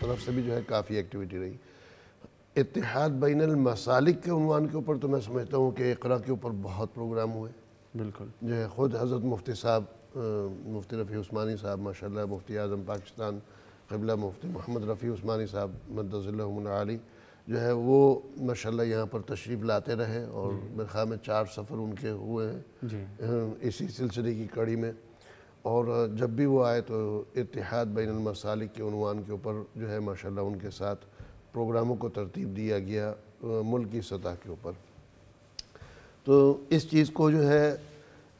तरफ से भी जो है काफ़ी एक्टिविटी रही इतिहाद बैन मसालिक के उनवान के ऊपर तो मैं समझता हूँ कि इकरा के ऊपर बहुत प्रोग्राम हुए बिल्कुल जो है ख़ुद हज़रत मुफ्ती साहब मुफ्ती रफ़ी उस्मानी साहब माशा मुफ्ती आज़म पाकिस्तान कबला मुफ्ती मोहम्मद रफ़ी उस्मानी साहब मदजिली जो है वो माशा यहाँ पर तशरीफ़ लाते रहे और मेरे ख्याल में चार सफ़र उनके हुए हैं इसी सिलसिले की कड़ी में और जब भी वो आए तो इतिहाद बैन मसालिक के के ऊपर जो है माशा उनके साथ प्रोग्रामों को तरतीब दिया गया मुल्क की सतह के ऊपर तो इस चीज़ को जो है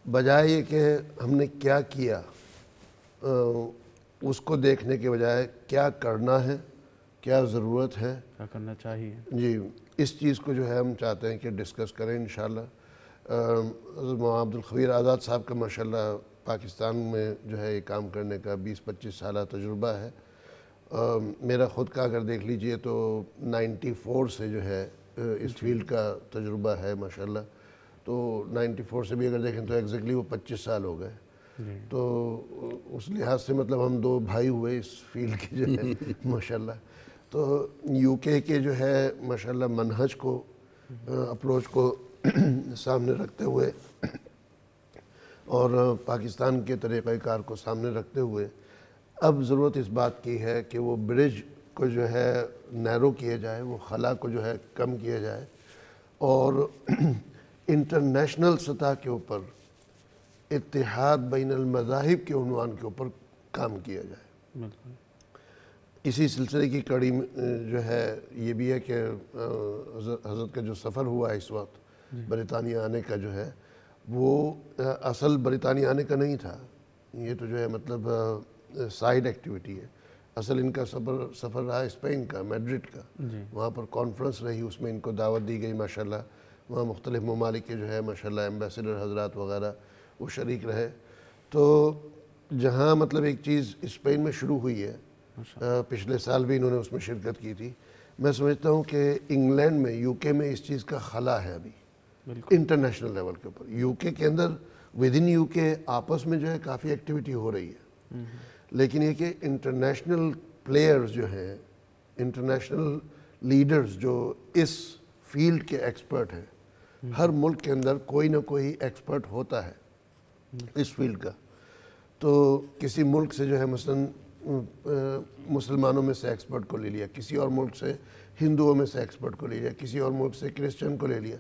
बजाय ये कि हमने क्या किया उसको देखने के बजाय क्या करना है क्या ज़रूरत है
क्या करना चाहिए
जी इस चीज़ को जो है हम चाहते हैं कि डिस्कस करें इन अब्दुल आज़ाद साहब का माशा पाकिस्तान में जो है ये काम करने का 20-25 साल तजुर्बा है मेरा ख़ुद का अगर देख लीजिए तो 94 से जो है इस फील्ड का तजुर्बा है माशाल्लाह तो 94 से भी अगर देखें तो एग्जैक्टली वो 25 साल हो गए तो उस लिहाज से मतलब हम दो भाई हुए इस फील्ड के जो है माशाल्लाह तो यूके के जो है माशाल्लाह मनहज को अप्रोच को सामने रखते हुए और पाकिस्तान के तरीक़ार को सामने रखते हुए अब ज़रूरत इस बात की है कि वो ब्रिज को जो है नैरो किया जाए वो खला को जो है कम किया जाए और इंटरनेशनल सतह के ऊपर इतिहाद बैन के उनवान के ऊपर काम किया जाए इसी सिलसिले की कड़ी जो है ये भी है कि हजरत का जो सफ़र हुआ है इस वक्त बरतानिया आने का जो है वो असल बरतानिया आने का नहीं था ये तो जो है मतलब साइड एक्टिविटी है असल इनका सफ़र सफ़र रहा स्पेन का मेड्रिड का वहाँ पर कॉन्फ्रेंस रही उसमें इनको दावत दी गई माशाल्लाह वहाँ मुख्तलिफ़ ममालिक के जो है माशाल्लाह एम्बेसडर हजरात वगैरह वो शरीक रहे तो जहाँ मतलब एक चीज़ स्पेन में शुरू हुई है पिछले साल भी इन्होंने उसमें शिरकत की थी मैं समझता हूँ कि इंग्लैंड में यूके में इस चीज़ का खला है अभी इंटरनेशनल लेवल के ऊपर यूके के अंदर विद इन यू आपस में जो है काफ़ी एक्टिविटी हो रही है हम्म, हम्म। लेकिन ये कि इंटरनेशनल प्लेयर्स जो हैं इंटरनेशनल लीडर्स जो इस फील्ड के एक्सपर्ट हैं हम्म। हर मुल्क के अंदर कोई ना कोई एक्सपर्ट होता है हम्म। इस फील्ड का तो किसी मुल्क से जो है मसलन मुसलमानों में से एक्सपर्ट को ले लिया किसी और मुल्क से हिंदुओं में से एक्सपर्ट को ले लिया किसी और मुल्क से क्रिश्चियन को ले लिया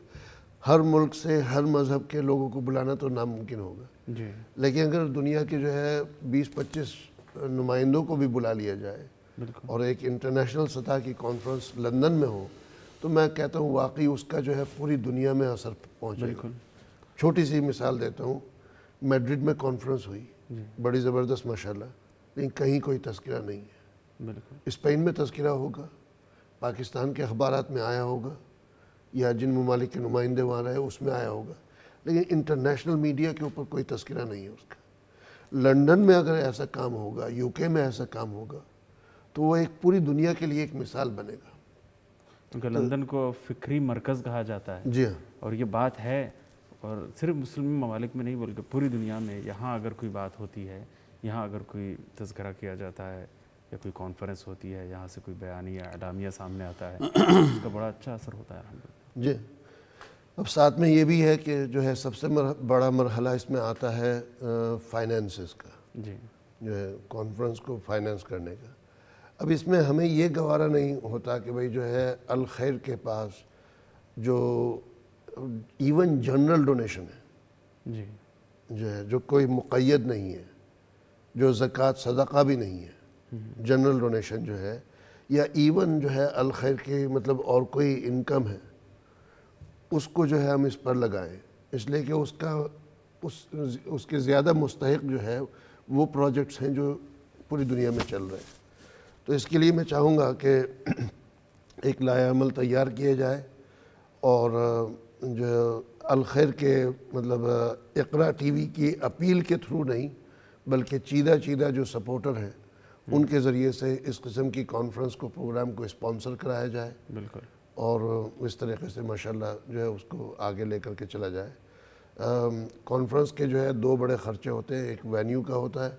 हर मुल्क से हर मज़हब के लोगों को बुलाना तो नामुमकिन होगा लेकिन अगर दुनिया के जो है 20-25 नुमाइंदों को भी बुला लिया जाए और एक इंटरनेशनल सतह की कॉन्फ्रेंस लंदन में हो तो मैं कहता हूँ वाकई उसका जो है पूरी दुनिया में असर पहुँचेगा छोटी सी मिसाल देता हूँ मेड्रिड में कॉन्फ्रेंस हुई बड़ी ज़बरदस्त माशाल्लाह लेकिन कहीं कोई तस्करा नहीं है स्पेन में तस्करा होगा पाकिस्तान के अखबार में आया होगा या जिन ममालिक के नुमाइंदे वहाँ रहे उसमें आया होगा लेकिन इंटरनेशनल मीडिया के ऊपर कोई तस्करा नहीं है उसका लंदन में अगर ऐसा काम होगा यूके में ऐसा काम होगा तो वो एक पूरी दुनिया के लिए एक मिसाल बनेगा
क्योंकि तो लंदन को फिक्री मरकज़ कहा जाता है जी हाँ और ये बात है और सिर्फ मुस्लिम ममालिक में नहीं बल्कि पूरी दुनिया में यहाँ अगर कोई बात होती है यहाँ अगर कोई तस्करा किया जाता है या कोई कॉन्फ्रेंस होती है यहाँ से कोई बयानी या अडामिया सामने आता है उसका तो बड़ा अच्छा असर होता है
जी अब साथ में ये भी है कि जो है सबसे मर, बड़ा मरहला इसमें आता है फाइनेंसेस का जी जो है कॉन्फ्रेंस को फाइनेंस करने का अब इसमें हमें ये गवारा नहीं होता कि भाई जो है अलखैर के पास जो इवन जनरल डोनेशन है जी जो है जो कोई मुकैद नहीं है जो ज़क़़त सदका भी नहीं है जनरल हम्म। डोनेशन जो है या इवन जो है अलखैर के मतलब और कोई इनकम है उसको जो है हम इस पर लगाएं इसलिए कि उसका उस उसके ज़्यादा मुस्तक जो है वो प्रोजेक्ट्स हैं जो पूरी दुनिया में चल रहे हैं तो इसके लिए मैं चाहूँगा कि एक लायामल तैयार किया जाए और जो अलखैर के मतलब इकरा टीवी की अपील के थ्रू नहीं बल्कि चीदा चीदा जो सपोर्टर हैं हम्म। उनके ज़रिए से इस किस्म की कॉन्फ्रेंस को प्रोग्राम को स्पॉन्सर कराया जाए बिल्कुल और इस तरीके से माशाल्लाह जो है उसको आगे लेकर के चला जाए कॉन्फ्रेंस के जो है दो बड़े ख़र्चे होते हैं एक वेन्यू का होता है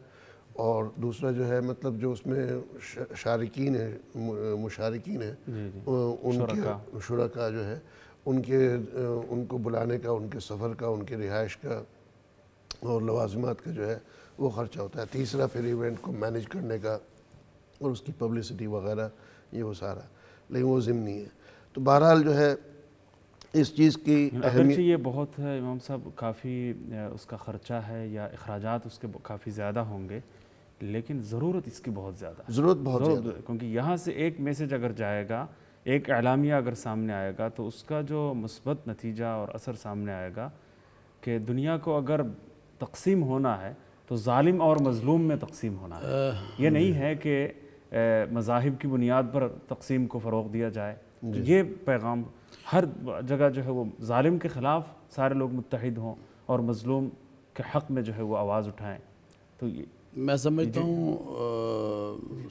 और दूसरा जो है मतलब जो उसमें शारकिन है मुशारकिन है उनके शुरा जो है उनके उनको बुलाने का उनके सफ़र का उनके रिहाइश का और लवाजमत का जो है वो ख़र्चा होता है तीसरा फिर इवेंट को मैनेज करने का और उसकी पब्लिसिटी वगैरह ये वो सारा लेकिन वो ज़िमनी है तो बहरहाल जो है इस चीज़ की अहमियत
ये बहुत है इमाम साहब काफ़ी उसका ख़र्चा है या अखराज उसके काफ़ी ज़्यादा होंगे लेकिन ज़रूरत इसकी बहुत ज़्यादा ज़रूरत बहुत क्योंकि यहाँ से एक मैसेज अगर जाएगा एक अलामिया अगर सामने आएगा तो उसका जो मस्बत नतीजा और असर सामने आएगा कि दुनिया को अगर तकसीम होना है तो ालिम और मज़लूम में तकसीम होना है ये नहीं है कि मजाहब की बुनियाद पर तकसीम को फ़रोग दिया जाए ये पैगाम हर जगह जो है वो ालिम के ख़िलाफ़ सारे लोग मुतहद हों और मज़लूम के हक़ में जो है वो आवाज़ उठाएँ तो ये
मैं समझता हूँ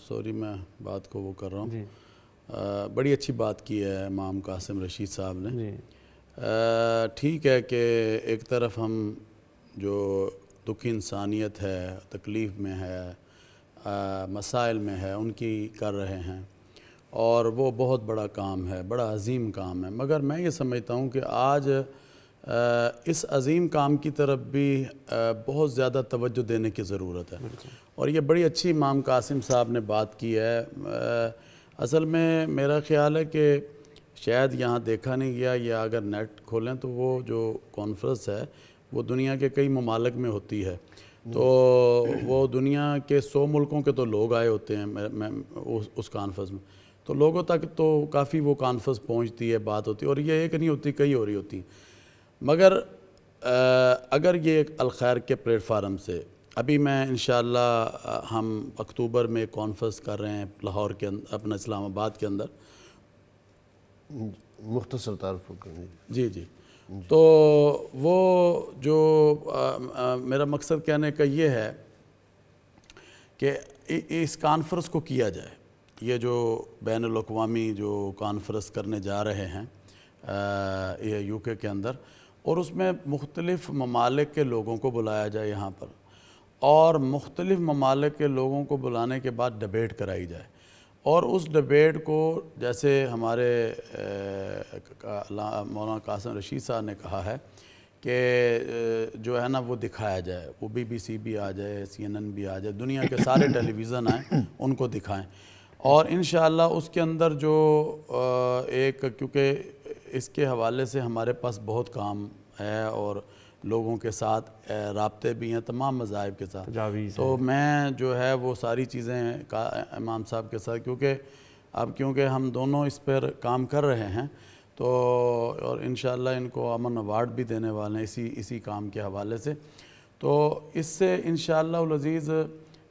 सॉरी मैं बात को वो कर रहा हूँ बड़ी अच्छी बात की है इमाम कासिम रशीद साहब ने ठीक है कि एक तरफ हम जो दुखी इंसानियत है तकलीफ़ में है मसाइल में है उनकी कर रहे हैं और वो बहुत बड़ा काम है बड़ा अजीम काम है मगर मैं ये समझता हूँ कि आज इस अजीम काम की तरफ भी बहुत ज़्यादा तवज्जो देने की ज़रूरत है और ये बड़ी अच्छी इमाम कासिम साहब ने बात की है असल में मेरा ख्याल है कि शायद यहाँ देखा नहीं गया या अगर नेट खोलें तो वो जो कॉन्फ्रेंस है वो दुनिया के कई ममालक में होती है तो वो दुनिया के सौ मुल्कों के तो लोग आए होते हैं मैं, मैं उस, उस कॉन्फ्रेंस में तो लोगों तक तो काफ़ी वो कॉन्फ्रेंस पहुंचती है बात होती है और ये एक नहीं होती कई हो रही होती मगर आ, अगर ये अलखैर के प्लेटफार्म से अभी मैं इन हम अक्टूबर में कॉन्फ्रेंस कर रहे हैं लाहौर के अंदर अपना इस्लामाबाद के अंदर
मुख्तर तारफ
जी जी तो वो जो आ, आ, मेरा मकसद कहने का ये है कि इस कॉन्फ्रेंस को किया जाए ये जो बैन अवी जो कॉन्फ्रेंस करने जा रहे हैं ये यूके के अंदर और उसमें मुख्तलिफ़ ममालिक के लोगों को बुलाया जाए यहाँ पर और मुख्तलिफ़ ममालिक के लोगों को बुलाने के बाद डिबेट कराई जाए और उस डिबेट को जैसे हमारे मौलाना कासम रशीद साहब ने कहा है कि जो है ना वो दिखाया जाए वो बीबीसी भी आ जाए सीएनएन भी आ जाए दुनिया के सारे टेलीविज़न आए उनको दिखाएं और इन उसके अंदर जो एक क्योंकि इसके हवाले से हमारे पास बहुत काम है और लोगों के साथ रबते भी हैं तमाम मज़ाहब के साथ तो मैं जो है वो सारी चीज़ें का इमाम साहब के साथ क्योंकि अब क्योंकि हम दोनों इस पर काम कर रहे हैं तो और इन इनको अमन अवार्ड भी देने वाले हैं इसी इसी काम के हवाले से तो इससे इन शज़ीज़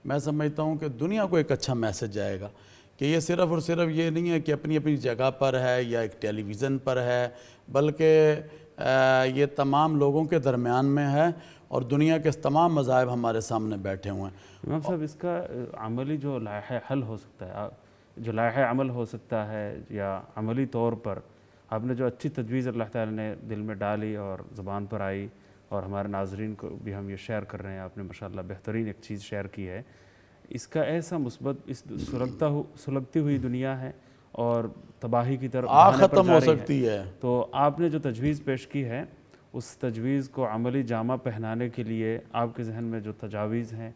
मैं समझता हूँ कि दुनिया को एक अच्छा मैसेज जाएगा कि ये सिर्फ़ और सिर्फ ये नहीं है कि अपनी अपनी जगह पर है या एक टेलीविज़न पर है बल्कि ये तमाम लोगों के दरमियान में है और दुनिया के तमाम मज़ाहब हमारे
सामने बैठे हुए हैं इमाम साहब इसका अमली जो लाह हल हो सकता है जो लाह अमल हो सकता है या अमली तौर पर आपने जो अच्छी तजवीज़ अल्लाह ताला ने दिल में डाली और ज़बान पर आई और हमारे नाजरन को भी हम ये शेयर कर रहे हैं आपने माशा बेहतरीन एक चीज़ शेयर की है इसका ऐसा मुस्बत इस सुलगता हु, सुलगती हुई दुनिया है और तबाही की तरफ ख़त्म हो सकती है।, है तो आपने जो तजवीज़ पेश की है उस तजवीज़ को अमली जामा पहनाने के लिए आपके जहन में जो तजावीज़ हैं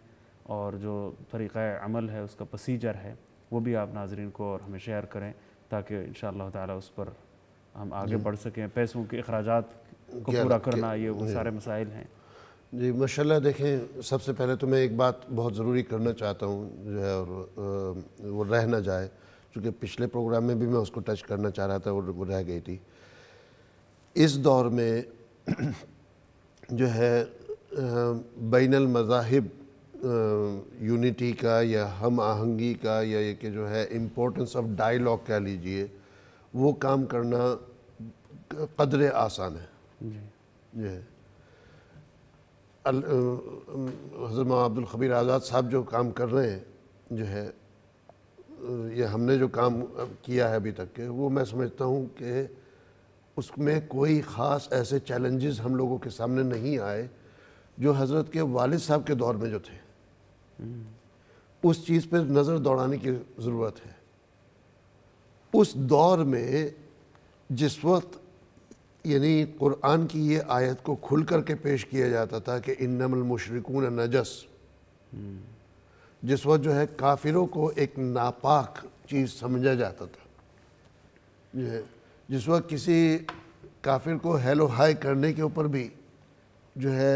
और जो तरीक़ अमल है उसका प्रोसीजर है वो भी आप नाजरन को और हमें शेयर करें ताकि इन ताला उस पर हम आगे बढ़ सकें पैसों के अखराज को पूरा करना ये वो सारे मसाइल हैं जी माशाल्लाह देखें सबसे
पहले तो मैं एक बात बहुत ज़रूरी करना चाहता हूँ जो है और वो रह ना जाए क्योंकि पिछले प्रोग्राम में भी मैं उसको टच करना चाह रहा था और वो रह गई थी इस दौर में जो है बैन मज़ाहिब यूनिटी का या हम आहंगी का या ये कि जो है इम्पोर्टेंस ऑफ डायलॉग कह लीजिए वो काम करना कदर आसान है जी है हजरत अब्दुल खबीर आज़ाद साहब जो काम कर रहे हैं जो है ये हमने जो काम किया है अभी तक के वो मैं समझता हूँ कि उसमें कोई ख़ास ऐसे चैलेंजेस हम लोगों के सामने नहीं आए जो हज़रत के वालिद साहब के दौर में जो थे हम्म। उस चीज़ पर नज़र दौड़ाने की ज़रूरत है उस दौर में जिस वक्त यानी कुरान की ये आयत को खुल करके पेश किया जाता था कि इनमलमशरकून नजस जिस वक्त जो है काफिरों को एक नापाक चीज़ समझा जाता था जो है जिस वक्त किसी काफिर को हेलो हाय करने के ऊपर भी जो है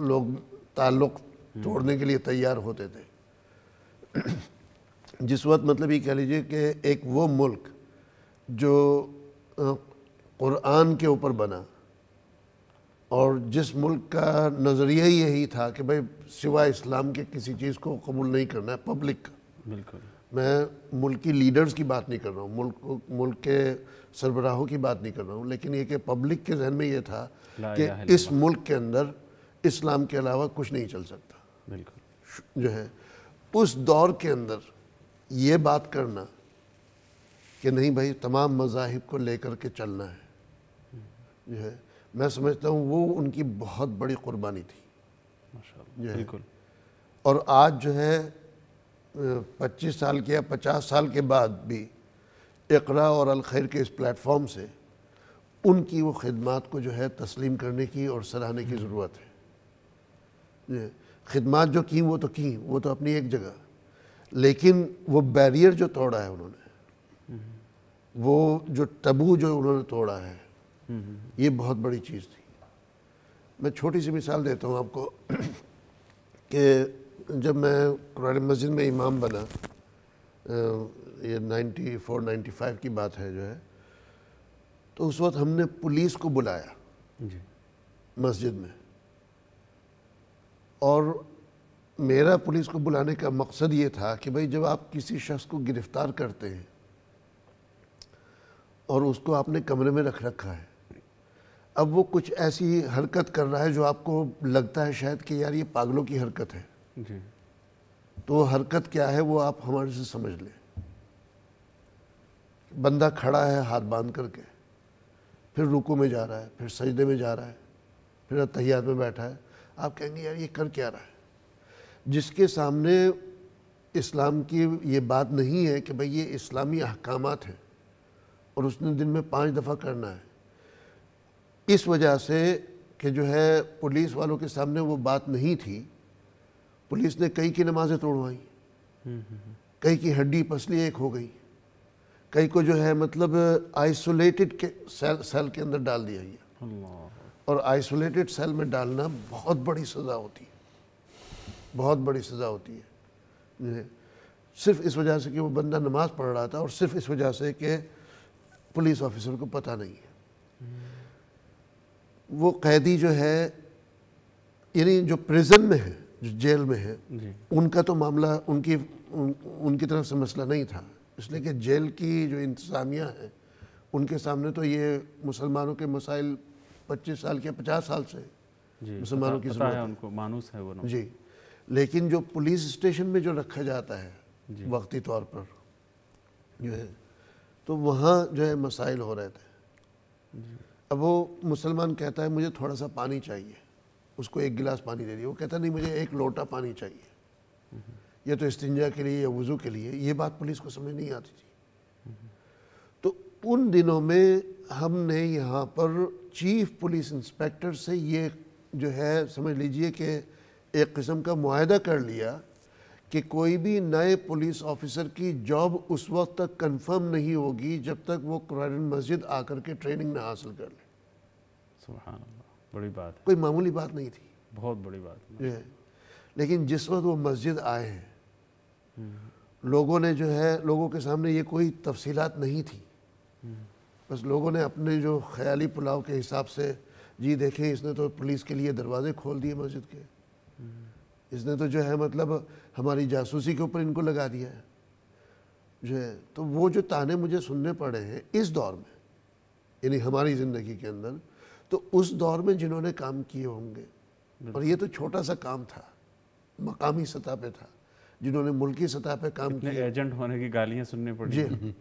लोग ताल्लुक़ तोड़ने के लिए तैयार होते थे जिस वक्त मतलब ये कह लीजिए कि एक वो मुल्क जो क़ुरान के ऊपर बना और जिस मुल्क का नज़रिया ही यही था कि भाई सिवा इस्लाम के किसी चीज़ को कबूल नहीं करना है पब्लिक का बिल्कुल मैं मुल्क की लीडर्स की बात नहीं कर रहा हूँ मुल्क मुल्क के सरबराहों की बात नहीं कर रहा हूँ लेकिन ये कि पब्लिक के जहन में ये था कि इस मुल्क के अंदर इस्लाम के अलावा कुछ नहीं चल सकता
बिल्कुल
जो है उस दौर के अंदर ये बात करना कि नहीं भाई तमाम मजाहब को लेकर के चलना है जो है मैं समझता हूँ वो उनकी बहुत बड़ी कुर्बानी थी जो बिल्कुल और आज जो है पच्चीस साल के या पचास साल के बाद भी इकरा और अलखैर के इस प्लेटफॉर्म से उनकी वो खदमात को जो है तस्लीम करने की और सराहने की हम्म। ज़रूरत है खिदमत जो की वो तो की वो तो अपनी एक जगह लेकिन वो बैरियर जो तोड़ा है उन्होंने हम्म। वो जो टबू जो उन्होंने तोड़ा है ये बहुत बड़ी चीज़ थी मैं छोटी सी मिसाल देता हूँ आपको कि जब मैं कुरान मस्जिद में इमाम बना ये 94 95 की बात है जो है तो उस वक्त हमने पुलिस को बुलाया जी मस्जिद में और मेरा पुलिस को बुलाने का मकसद ये था कि भाई जब आप किसी शख्स को गिरफ़्तार करते हैं और उसको आपने कमरे में रख रखा है अब वो कुछ ऐसी हरकत कर रहा है जो आपको लगता है शायद कि यार ये पागलों की हरकत है जी तो हरकत क्या है वो आप हमारे से समझ लें बंदा खड़ा है हाथ बांध करके फिर रुको में जा रहा है फिर सजदे में जा रहा है फिर तहियात में बैठा है आप कहेंगे यार ये कर क्या रहा है जिसके सामने इस्लाम की ये बात नहीं है कि भाई ये इस्लामी अहकाम हैं और उसने दिन में पाँच दफ़ा करना है इस वजह से कि जो है पुलिस वालों के सामने वो बात नहीं थी पुलिस ने कई की नमाज़ें तोड़वाई कई की हड्डी पसली एक हो गई कई को जो है मतलब आइसोलेटेड सेल सेल के अंदर डाल दिया गया और आइसोलेटेड सेल में डालना बहुत बड़ी सज़ा होती है बहुत बड़ी सज़ा होती है सिर्फ इस वजह से कि वो बंदा नमाज़ पढ़ रहा था और सिर्फ इस वजह से कि पुलिस ऑफिसर को पता नहीं है हम्म। वो कैदी जो है यानी जो प्रिजन में है जो जेल में है उनका तो मामला उनकी उन, उनकी तरफ से मसला नहीं था इसलिए कि जेल की जो इंतज़ामिया है उनके सामने तो ये मुसलमानों के मसाइल 25 साल के 50 साल से
मुसलमानों की है उनको मानूस है वो जी
लेकिन जो पुलिस स्टेशन में जो रखा जाता है वक्ती तौर पर जो है तो वहाँ जो है मसाइल हो रहे थे अब वो मुसलमान कहता है मुझे थोड़ा सा पानी चाहिए उसको एक गिलास पानी दे दिया वो कहता नहीं मुझे एक लोटा पानी चाहिए या तो इस्तिंजा के लिए या वज़ू के लिए ये बात पुलिस को समझ नहीं आती थी तो उन दिनों में हमने यहाँ पर चीफ पुलिस इंस्पेक्टर से ये जो है समझ लीजिए कि एक किस्म का माहदा कर लिया कि कोई भी नए पुलिस ऑफिसर की जॉब उस वक्त तक कंफर्म नहीं होगी जब तक वो कुरान मस्जिद आकर के ट्रेनिंग ना हासिल कर ले बड़ी बात कोई मामूली बात नहीं थी
बहुत बड़ी बात है
लेकिन जिस वक्त वो मस्जिद आए हैं हम्म। लोगों ने जो है लोगों के सामने ये कोई तफसीलात नहीं थी हम्म। बस लोगों ने अपने जो ख्याली पुलाव के हिसाब से जी देखें इसने तो पुलिस के लिए दरवाजे खोल दिए मस्जिद के इसने तो जो है मतलब हमारी जासूसी के ऊपर इनको लगा दिया है जो है तो वो जो ताने मुझे सुनने पड़े हैं इस दौर में यानी हमारी ज़िंदगी के अंदर तो उस दौर में जिन्होंने काम किए होंगे और ये तो छोटा सा काम था मकामी सतह पे था जिन्होंने मुल्की सतह पे काम किया
एजेंट होने की गालियाँ सुनने पड़ी
जी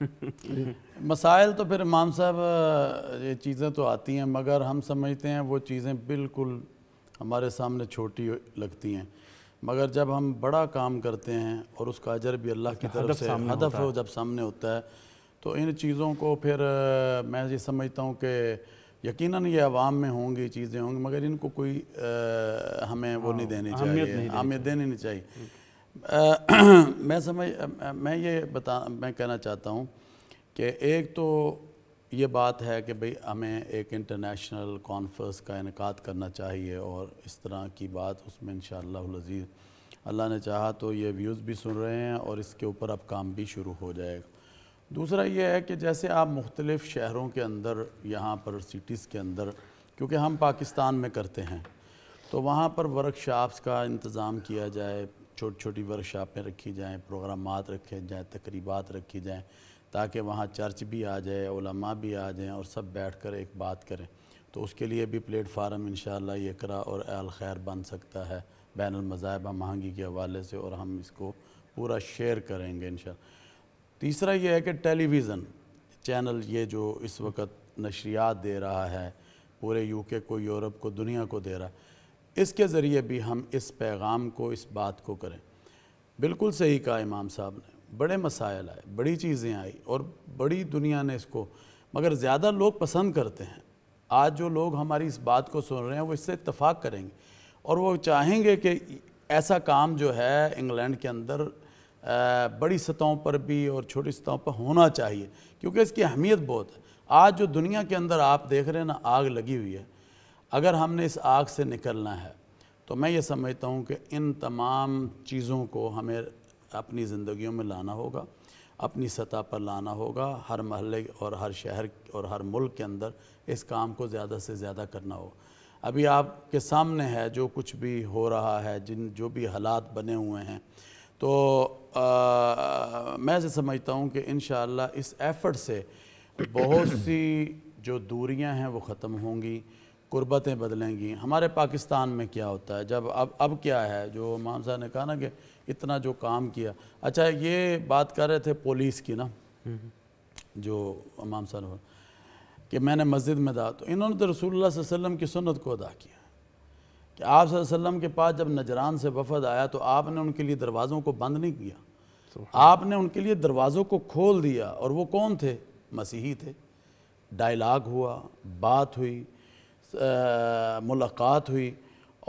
मसाइल तो फिर इमाम साहब ये चीज़ें तो आती हैं मगर हम समझते हैं वो चीज़ें बिल्कुल हमारे सामने छोटी लगती हैं मगर जब हम बड़ा काम करते हैं और उसका अजर भी अल्लाह की तरफ से हदफ हो जब सामने होता है तो इन चीज़ों को फिर मैं ये समझता हूँ कि यकीनन ये आवाम में होंगी चीज़ें होंगी मगर इनको कोई आ, हमें वो नहीं हाँ, देनी चाहिए हमें देनी नहीं चाहिए हम्म। मैं समझ मैं ये बता मैं कहना चाहता हूँ कि एक तो ये बात है कि भाई हमें एक इंटरनेशनल कॉन्फ्रेंस का इनका करना चाहिए और इस तरह की बात उसमें इन शजीज़ अल्लाह ने चाहा तो ये व्यूज़ भी सुन रहे हैं और इसके ऊपर अब काम भी शुरू हो जाएगा दूसरा ये है कि जैसे आप मुख्तलिफ़ शहरों के अंदर यहाँ पर सिटीज़ के अंदर क्योंकि हम पाकिस्तान में करते हैं तो वहाँ पर वर्कशॉप्स का इंतज़ाम किया जाए छोटी छोटी वर्कशॉपें रखी जाएँ प्रोग्राम रखे जाएँ तकरीबा रखी जाएँ ताकि वहाँ चर्च भी आ जाए ओलमा भी आ जाएँ और सब बैठ कर एक बात करें तो उसके लिए भी प्लेटफार्म इन ये करा और अल खैर बन सकता है बैन मज़ाहब महंगी के हवाले से और हम इसको पूरा शेयर करेंगे इन तीसरा ये है कि टेलीविज़न चैनल ये जो इस वक्त नशरियात दे रहा है पूरे यूके को यूरोप को दुनिया को दे रहा है इसके ज़रिए भी हम इस पैगाम को इस बात को करें बिल्कुल सही कहा इमाम साहब ने बड़े मसाइल आए बड़ी चीज़ें आई और बड़ी दुनिया ने इसको मगर ज़्यादा लोग पसंद करते हैं आज जो लोग हमारी इस बात को सुन रहे हैं वो इससे इतफाक़ करेंगे और वो चाहेंगे कि ऐसा काम जो है इंग्लैंड के अंदर बड़ी सतहों पर भी और छोटी सतहों पर होना चाहिए क्योंकि इसकी अहमियत बहुत है आज जो दुनिया के अंदर आप देख रहे हैं ना आग लगी हुई है अगर हमने इस आग से निकलना है तो मैं ये समझता हूँ कि इन तमाम चीज़ों को हमें अपनी ज़िंदगियों में लाना होगा अपनी सतह पर लाना होगा हर महल्ले और हर शहर और हर मुल्क के अंदर इस काम को ज़्यादा से ज़्यादा करना होगा अभी आपके सामने है जो कुछ भी हो रहा है जिन जो भी हालात बने हुए हैं तो आ, मैं ऐसे समझता हूँ कि इन इस एफ़र्ट से बहुत सी जो दूरियाँ हैं वो ख़त्म होंगी गुरबतें बदलेंगी हमारे पाकिस्तान में क्या होता है जब अब अब क्या है जो माम ने कहा ना कि इतना जो काम किया अच्छा ये बात कर रहे थे पुलिस की ना
हम्म, हम्म।
जो इमाम साहब कि मैंने मस्जिद में दा तो इन्होंने तो रसूलुल्लाह वसल्लम की सुन्नत को अदा किया कि आप वसल्लम के पास जब नजरान से वफद आया तो आपने उनके लिए दरवाज़ों को बंद नहीं किया आपने उनके लिए दरवाज़ों को खोल दिया और वो कौन थे मसीही थे डायलाग हुआ बात हुई आ, मुलाकात हुई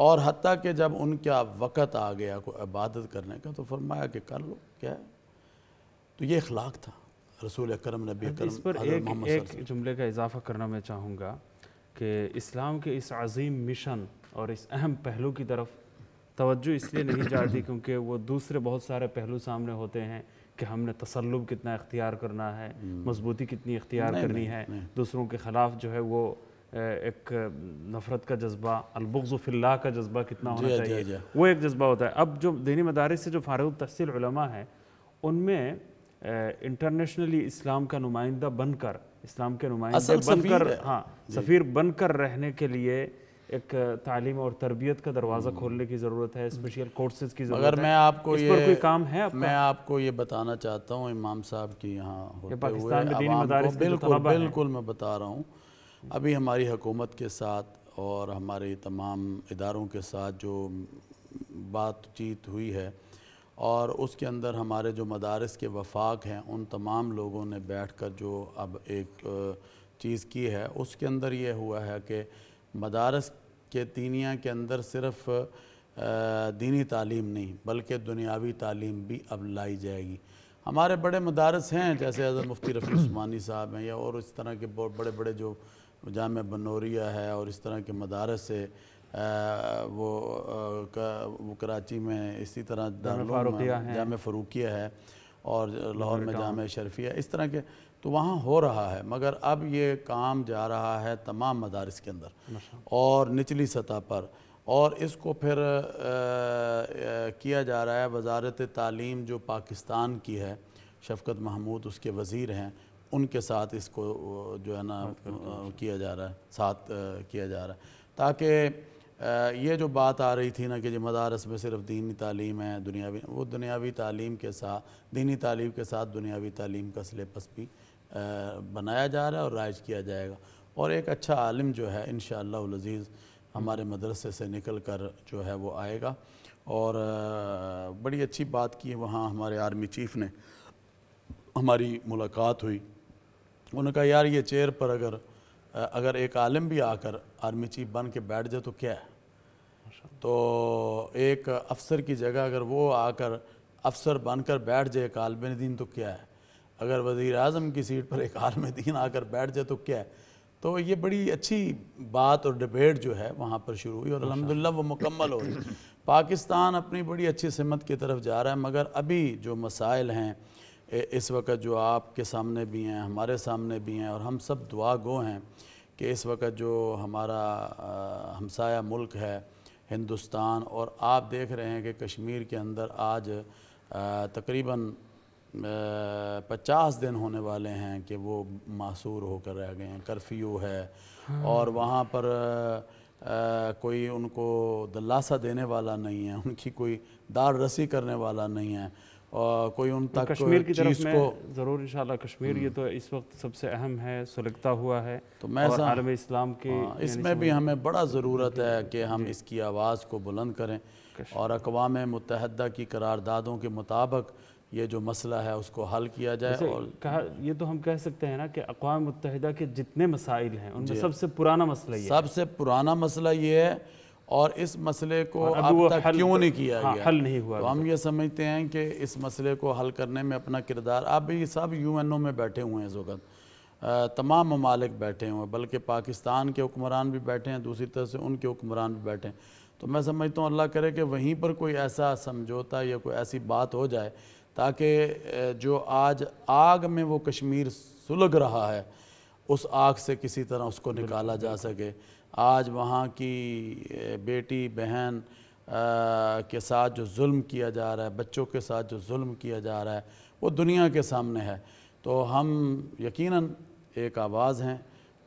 और हती कि जब उनका वक़्त आ गया कोई इबादत करने का तो फरमाया कि कर लो क्या है तो ये अखलाक था
रसूल करम नबी इस पर एक, एक जुमले का इजाफा करना मैं चाहूँगा कि इस्लाम के इस अजीम मिशन और इस अहम पहलू की तरफ तवज्जो इसलिए नहीं जाती क्योंकि वो दूसरे बहुत सारे पहलू सामने होते हैं कि हमने तसल्लुब कितना इख्तियार करना है हम्म। मजबूती कितनी इख्तियार करनी नहीं, है नहीं। दूसरों के ख़िलाफ़ जो है वो एक नफ़रत का जज्बा अलबुग्ज़ का जज्बा कितना होना चाहिए वो एक जज्बा होता है अब जो दीनी मदारस से जो फ़ारग तहसीलमा है उनमें इंटरनेशनली इस्लाम का नुमाइंदा बनकर इस्लाम के नुमाइंदे बनकर हाँ सफ़ीर बनकर रहने के लिए एक तालीम और तरबियत का दरवाज़ा हम्म। खोलने की ज़रूरत है स्पेशल कोर्सेज़ की ज़रूरत अगर मैं आपको इस ये पर कोई काम है आपका? मैं
आपको ये बताना चाहता हूँ इमाम साहब की यहाँ पाकिस्तान बिल्कुल बिल्कुल मैं बता रहा हूँ अभी हमारी हुकूमत के साथ और हमारे तमाम इदारों के साथ जो बातचीत हुई है और उसके अंदर हमारे जो मदारस के वफाक हैं उन तमाम लोगों ने बैठ कर जो अब एक चीज़ की है उसके अंदर ये हुआ है कि मदारस के तीनिया के अंदर सिर्फ़ दीनी तालीम नहीं बल्कि दुनियावी तालीम भी अब लाई जाएगी हमारे बड़े मदारस हैं जैसे अजर मुफ्ती रफ़ी उस्मानी साहब हैं या और इस तरह के बहुत बड़े बड़े जो जाम बनोरिया है और इस तरह के मदारस से वो वो कराची में इसी तरह जाम फ़रूकिया है और लाहौर में जाम शरफिया इस तरह के तो वहाँ हो रहा है मगर अब ये काम जा रहा है तमाम मदारस के अंदर और निचली सतह पर और इसको फिर आ, आ, किया जा रहा है वजारत तालीम जो पाकिस्तान की है शफकत महमूद उसके वज़ीर हैं उनके साथ इसको जो है ना किया जा रहा है साथ किया जा रहा है ताकि ये जो बात आ रही थी ना कि जो मदारस में सिर्फ दीनी तालीम है दुनियावी वो दुनियावी तालीम के साथ दीनी तालीम के साथ दुनियावी तालीम का सिलेबस भी बनाया जा रहा है और राइज किया जाएगा और एक अच्छा आलिम जो है इन शजीज़ हमारे मदरसे से निकल कर जो है वो आएगा और बड़ी अच्छी बात की वहाँ हमारे आर्मी चीफ़ ने हमारी मुलाकात हुई उन्होंने कहा यार ये चेयर पर अगर अगर एक आलिम भी आकर आर्मी चीफ बन के बैठ जाए तो क्या है तो एक अफसर की जगह अगर वो आकर अफसर बनकर बैठ जाए एक आलम दीन तो क्या है अगर वज़ी अजम की सीट पर एक आलम दीन आकर बैठ जाए तो क्या है तो ये बड़ी अच्छी बात और डिबेट जो है वहाँ पर शुरू हुई और अलहमदिल्ला वो मुकम्मल हो रही पाकिस्तान अपनी बड़ी अच्छी समत की तरफ जा रहा है मगर अभी जो मसाइल हैं इस वक्त जो आपके सामने भी हैं हमारे सामने भी हैं और हम सब दुआ गो हैं कि इस वक्त जो हमारा हमसाया मुल्क है हिंदुस्तान और आप देख रहे हैं कि कश्मीर के अंदर आज तकरीबन पचास दिन होने वाले हैं कि वो मासूर होकर रह गए हैं कर्फ्यू है हाँ। और वहाँ पर आ, कोई उनको दिलासा देने वाला नहीं है उनकी कोई दार रसी करने वाला नहीं है और कोई उन तो तक कश्मीर की तरफ में ज़रूर इंशाल्लाह
कश्मीर ये तो इस वक्त सबसे अहम है सुलगता हुआ है तो मैं आलम इस्लाम के हाँ, इसमें भी
हमें बड़ा ज़रूरत है कि हम इसकी आवाज़ को बुलंद करें और अकवाम मुतहदा की करारदादों के मुताबिक ये जो मसला है उसको हल किया जाए और
कहा ये तो हम कह सकते हैं ना कि अकवा मुतहदा के जितने मसाइल हैं उनमें सबसे पुराना मसला
ये सबसे पुराना मसला ये है और इस मसले
को अब तक क्यों नहीं तो- किया हाँ, गया हल नहीं हुआ तो हम
ये समझते हैं कि इस मसले को हल करने में अपना किरदार अब ये सब यू एन ओ में बैठे हुए हैं इस वक्त तमाम ममालिक बैठे हुए हैं बल्कि पाकिस्तान के हुक्मरान भी बैठे हैं दूसरी तरफ से उनके हुक्मरान भी बैठे हैं तो मैं समझता हूँ अल्लाह करे कि वहीं पर कोई ऐसा समझौता या कोई ऐसी बात हो जाए ताकि जो आज आग में वो कश्मीर सुलग रहा है उस आग से किसी तरह उसको निकाला जा सके आज वहाँ की बेटी बहन के साथ जो जुल्म किया जा रहा है बच्चों के साथ जो जुल्म किया जा रहा है वो दुनिया के सामने है तो हम यकीनन एक आवाज़ हैं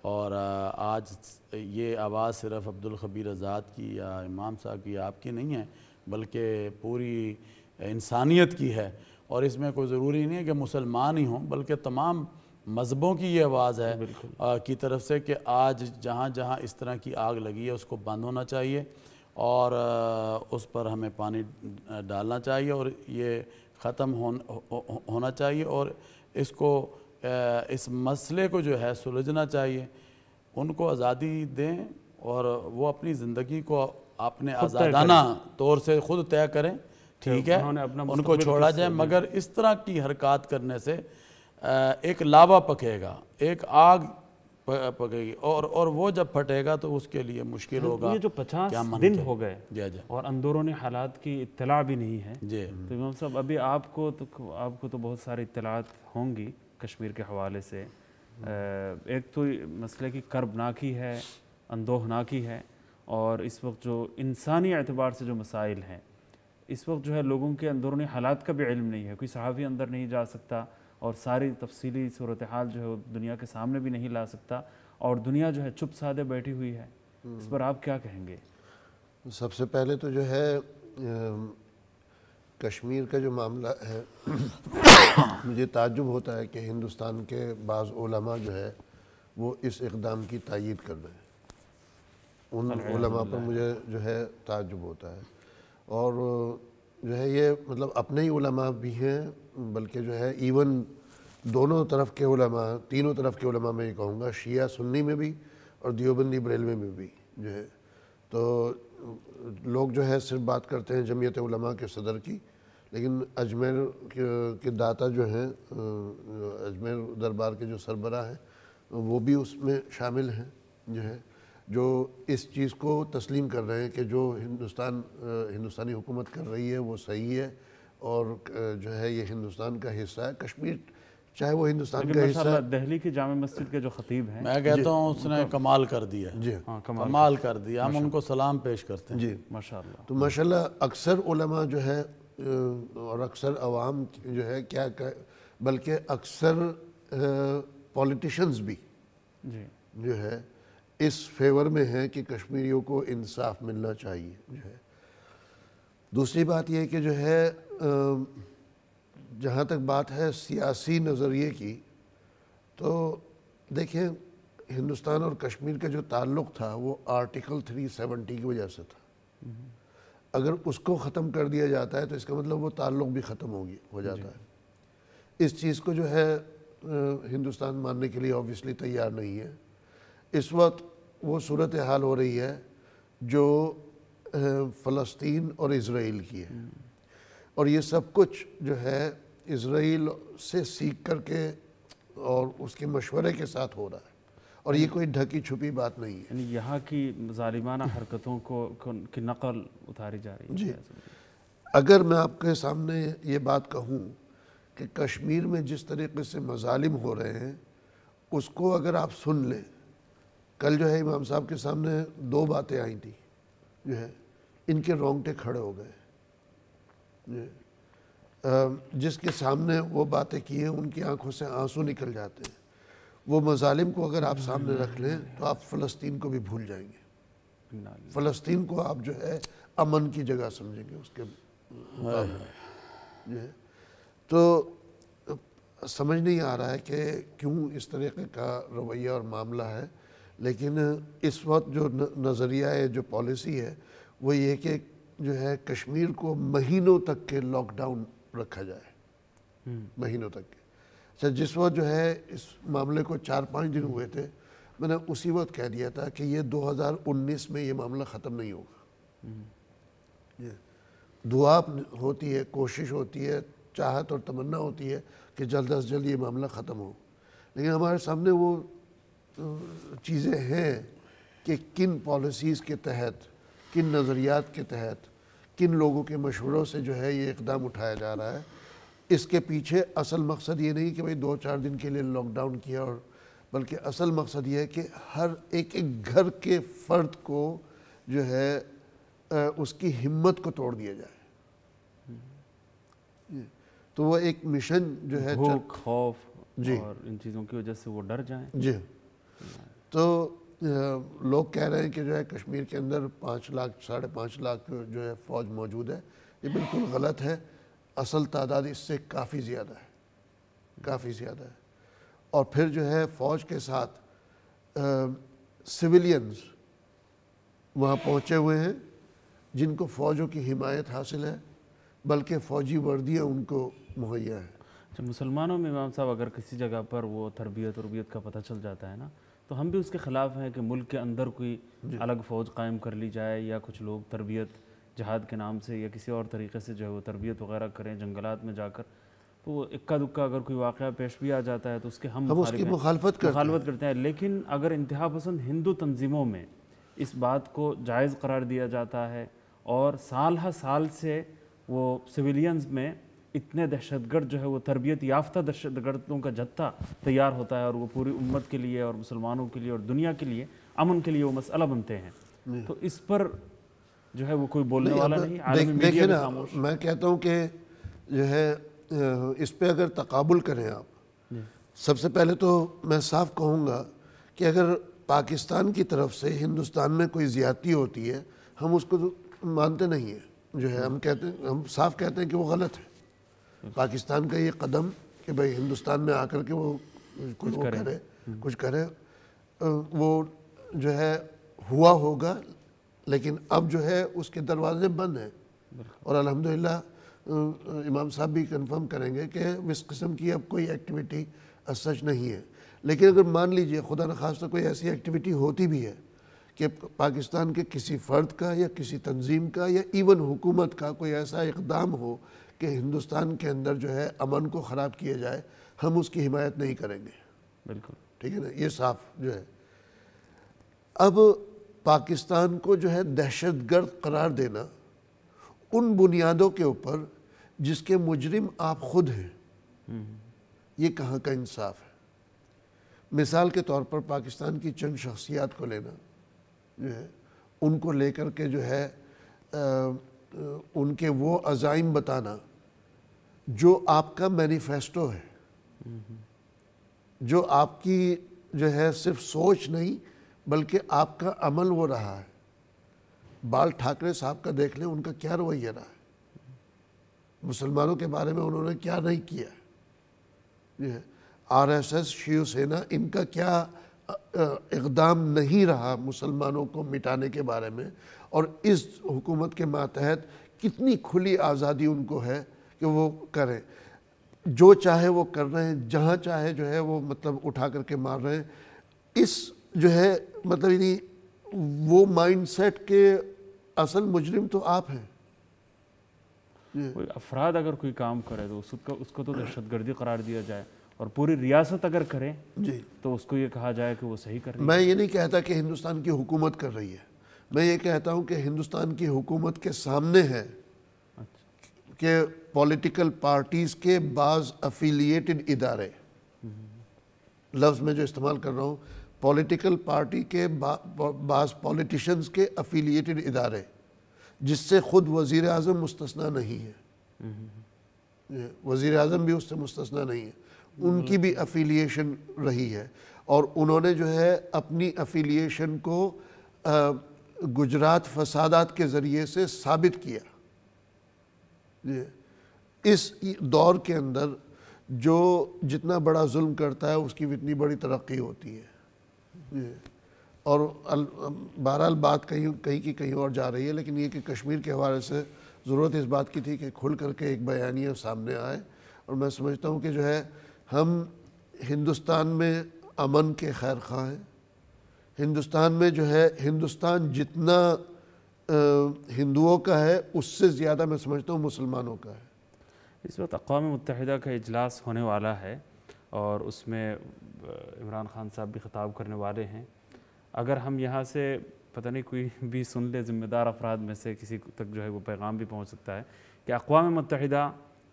और आज ये आवाज़ सिर्फ अब्दुल खबीर आज़ाद की या इमाम साहब की आपकी नहीं है बल्कि पूरी इंसानियत की है और इसमें कोई ज़रूरी नहीं है कि मुसलमान ही हों बल्कि तमाम मज़हबों की ये आवाज़ है आ, की तरफ से कि आज जहाँ जहाँ इस तरह की आग लगी है उसको बंद होना चाहिए और आ, उस पर हमें पानी डालना चाहिए और ये ख़त्म हो, हो, होना चाहिए और इसको आ, इस मसले को जो है सुलझना चाहिए उनको आज़ादी दें और वो अपनी ज़िंदगी को अपने आज़ादाना तौर से ख़ुद तय करें ठीक तो है उनको छोड़ा जाए मगर इस तरह की हरकत करने से एक लावा पकेगा एक आग पकेगी और और वो जब फटेगा
तो उसके लिए मुश्किल होगा ये जो पचास दिन हो गए जी जी और अंदरूनी हालात की इतला भी नहीं है जी तो इमाम साहब अभी आपको तो आपको तो बहुत सारी इतलात होंगी कश्मीर के हवाले से एक तो मसले की कर्बनाकी है अंदोहनाकी है और इस वक्त जो इंसानी एतबार से जो मसाइल हैं इस वक्त जो है लोगों के अंदरूनी हालात का भी इल्म नहीं है कोई सहाफ़ी अंदर नहीं जा सकता और सारी तफसीली सूरत हाल जो है दुनिया के सामने भी नहीं ला सकता और दुनिया जो है चुप साधे बैठी हुई है इस पर आप क्या कहेंगे सबसे पहले तो जो है
कश्मीर का जो मामला है मुझे ताजुब होता है कि हिंदुस्तान के बाज़ जो है वो इस इकदाम की तयद कर रहे हैं उन ओलमा पर मुझे जो है ताजुब होता है और जो है ये मतलब अपने ही उलमा भी हैं बल्कि जो है इवन दोनों तरफ के उलमा तीनों तरफ के उलमा में ये कहूँगा शिया सुन्नी में भी और दियोबंदी बरेलवे में भी जो है तो लोग जो है सिर्फ बात करते हैं जमीयत उलमा के सदर की लेकिन अजमेर के, के दाता जो हैं अजमेर दरबार के जो सरबरा हैं वो भी उसमें शामिल हैं जो है जो इस चीज़ को तस्लीम कर रहे हैं कि जो हिंदुस्तान हिंदुस्तानी हुकूमत कर रही है वो सही है और जो है ये हिंदुस्तान का हिस्सा है कश्मीर
चाहे वो हिंदुस्तान का हिस्सा दिल्ली की जाम मस्जिद के जो खतीब हैं मैं कहता हूँ उसने
कमाल कर दिया जी
हाँ, कमाल, कमाल कर दिया हम उनको सलाम पेश करते हैं जी माशा
तो माशा अक्सर उलमा जो है और अक्सर आवाम जो है क्या कह बल्कि अक्सर पॉलिटिशन्स भी जी जो है इस फेवर में हैं कि कश्मीरियों को इंसाफ मिलना चाहिए जो है दूसरी बात यह कि जो है जहाँ तक बात है सियासी नज़रिए की तो देखें हिंदुस्तान और कश्मीर का जो ताल्लुक़ था वो आर्टिकल 370 की वजह से था हम्म। अगर उसको ख़त्म कर दिया जाता है तो इसका मतलब वो ताल्लुक़ भी ख़त्म होगी हो जाता है इस चीज़ को जो है हिंदुस्तान मानने के लिए ऑब्वियसली तैयार नहीं है इस वक्त वो सूरत हाल हो रही है जो फ़लस्तीन और इसराइल की है और ये सब कुछ जो है इसराइल से सीख कर के
और उसके मशवरे के साथ हो रहा है और ये कोई
ढकी छुपी बात नहीं है
यानी यहाँ की ज़ालिमाना हरकतों को की नकल उतारी जा रही है जी
अगर मैं आपके सामने ये बात कहूँ कि कश्मीर में जिस तरीके से मजालिम हो रहे हैं उसको अगर आप सुन लें कल जो है इमाम साहब के सामने दो बातें आई थी जो है इनके रोंगटे खड़े हो गए जिसके सामने वो बातें की हैं उनकी आंखों से आंसू निकल जाते हैं वो मजालिम को अगर आप सामने रख लें तो आप फ़लस्तीन को भी भूल जाएंगे फ़लस्तीन को आप जो है अमन की जगह समझेंगे उसके है। हाँ, हाँ। तो समझ नहीं आ रहा है कि क्यों इस तरीके का रवैया और मामला है लेकिन इस वक्त जो नज़रिया है जो पॉलिसी है वो ये कि जो है कश्मीर को महीनों तक के लॉकडाउन रखा जाए हम्म। महीनों तक के अच्छा जिस वक्त जो है इस मामले को चार पाँच दिन हुए थे मैंने उसी वक्त कह दिया था कि ये 2019 में ये मामला ख़त्म नहीं होगा हम्म। ये दुआ होती है कोशिश होती है चाहत और तमन्ना होती है कि जल्द अज जल्द ये मामला ख़त्म हो लेकिन हमारे सामने वो चीज़ें हैं कि किन पॉलिसीज़ के तहत किन नज़रियात के तहत किन लोगों के मशवरों से जो है ये इकदाम उठाया जा रहा है इसके पीछे असल मकसद ये नहीं कि भाई दो चार दिन के लिए लॉकडाउन किया और बल्कि असल मकसद ये है कि हर एक एक घर के फ़र्द को जो है उसकी हिम्मत को तोड़ दिया जाए तो वो एक मिशन जो है खौफ
जी और इन चीज़ों की वजह से वो डर जाए जी
तो लोग कह रहे हैं कि जो है कश्मीर के अंदर पाँच लाख साढ़े पाँच लाख जो है फ़ौज मौजूद है ये बिल्कुल गलत है असल तादाद इससे काफ़ी ज़्यादा है काफ़ी ज़्यादा है और फिर जो है फ़ौज के साथ सिविलियंस वहाँ पहुँचे हुए हैं जिनको फ़ौजों की हिमायत हासिल है बल्कि फ़ौजी वर्दियाँ उनको
मुहैया हैं अच्छा मुसलमानों में इमाम साहब अगर किसी जगह पर वो तरबियत तरबियत का पता चल जाता है ना तो हम भी उसके ख़िलाफ़ हैं कि मुल्क के अंदर कोई अलग फ़ौज कायम कर ली जाए या कुछ लोग तरबियत जहाद के नाम से या किसी और तरीके से जो है वो तरबियत वगैरह करें जंगलात में जाकर तो इक्का दुक्का अगर कोई वाक़ पेश भी आ जाता है तो उसके हम उसकी मुखालफत करते, मुखालफत करते हैं लेकिन अगर इंतहा पसंद हिंदू तंजीमों में इस बात को जायज़ करार दिया जाता है और साल हर साल से वो सिविलियंस में इतने दहशतगर्द जो है वो तरबियत याफ्ता दहशतगर्दों का जत्था तैयार होता है और वो पूरी उम्मत के लिए और मुसलमानों के लिए और दुनिया के लिए अमन के लिए वो मसला बनते हैं तो इस पर जो है वो कोई बोलने नहीं, वाला नहीं देखिए ना
मैं कहता हूँ कि जो है इस पर अगर तकबुल करें आप सबसे पहले तो मैं साफ कहूँगा कि अगर पाकिस्तान की तरफ से हिंदुस्तान में कोई ज़्यादती होती है हम उसको मानते नहीं हैं जो है हम कहते हैं हम साफ कहते हैं कि वो गलत है पाकिस्तान का ये कदम कि भाई हिंदुस्तान में आकर के वो कुछ वो करे हम्म। कुछ करे वो जो है हुआ होगा लेकिन अब जो है उसके दरवाजे बंद हैं और अल्हम्दुलिल्लाह इमाम साहब भी कंफर्म करेंगे कि इस किस्म की अब कोई एक्टिविटी सच नहीं है लेकिन अगर मान लीजिए खुदा न तो कोई ऐसी एक्टिविटी होती भी है कि पाकिस्तान के किसी फ़र्द का या किसी तंजीम का या इवन हुकूमत का कोई ऐसा इकदाम हो कि हिंदुस्तान के अंदर जो है अमन को ख़राब किया जाए हम उसकी हिमायत नहीं करेंगे बिल्कुल ठीक है ना ये साफ जो है अब पाकिस्तान को जो है दहशत गर्द करार देना उन बुनियादों के ऊपर जिसके मुजरिम आप खुद हैं ये कहाँ का इंसाफ है मिसाल के तौर पर पाकिस्तान की चंद शख्सियात को लेना जो है उनको लेकर के जो है आ, उनके वो अज़ाइम बताना जो आपका मैनिफेस्टो है जो आपकी जो है सिर्फ सोच नहीं बल्कि आपका अमल वो रहा है बाल ठाकरे साहब का देख लें उनका क्या रवैया रहा है मुसलमानों के बारे में उन्होंने क्या नहीं किया है आर एस एस शिवसेना इनका क्या इकदाम नहीं रहा मुसलमानों को मिटाने के बारे में और इस हुकूमत के मातहत कितनी खुली आज़ादी उनको है कि वो करें जो चाहे वो कर रहे हैं जहाँ चाहे जो है वो मतलब उठा करके मार रहे हैं इस जो है मतलब यानी वो माइंडसेट के असल मुजरिम तो आप हैं
अफराद अगर कोई काम करे तो उसका उसको तो दहशत गर्दी करार दिया जाए और पूरी रियासत अगर करे जी तो उसको ये कहा जाए कि वो सही कर रही मैं ये नहीं
कहता कि हिंदुस्तान की हुकूमत कर रही है मैं ये कहता हूँ कि हिंदुस्तान की हुकूमत के सामने है
अच्छा।
कि पॉलिटिकल पार्टीज़ के बाज़ अफिलिएटेड इदारे लफ्ज़ में जो इस्तेमाल कर रहा हूँ पॉलिटिकल पार्टी के बाज़ पॉलिटिशन्स के अफिलिएटेड इदारे जिससे ख़ुद वजीर अजम मुस्तना नहीं है वज़ीर अजम भी उससे मुस्तना नहीं है उनकी भी अफिलिएशन रही है और उन्होंने जो है अपनी अफिलिएशन को गुजरात फसादात के ज़रिए से साबित किया इस दौर के अंदर जो जितना बड़ा जुल्म करता है उसकी इतनी बड़ी तरक्की होती है और बहरहाल बात कहीं कहीं की कहीं और जा रही है लेकिन ये कि कश्मीर के हवाले से ज़रूरत इस बात की थी कि खुल करके एक बयानिया सामने आए और मैं समझता हूँ कि जो है हम हिंदुस्तान में अमन के खैर खां हैं हिंदुस्तान में जो है हिंदुस्तान जितना हिंदुओं का है उससे ज़्यादा मैं समझता हूँ मुसलमानों
का है इस वक्त अकवा मुतहदा का इजलास होने वाला है और उसमें इमरान खान साहब भी खिताब करने वाले हैं अगर हम यहाँ से पता नहीं कोई भी सुन ले ज़िम्मेदार अफराद में से किसी तक जो है वो पैगाम भी पहुँच सकता है कि अकवा मुतहदा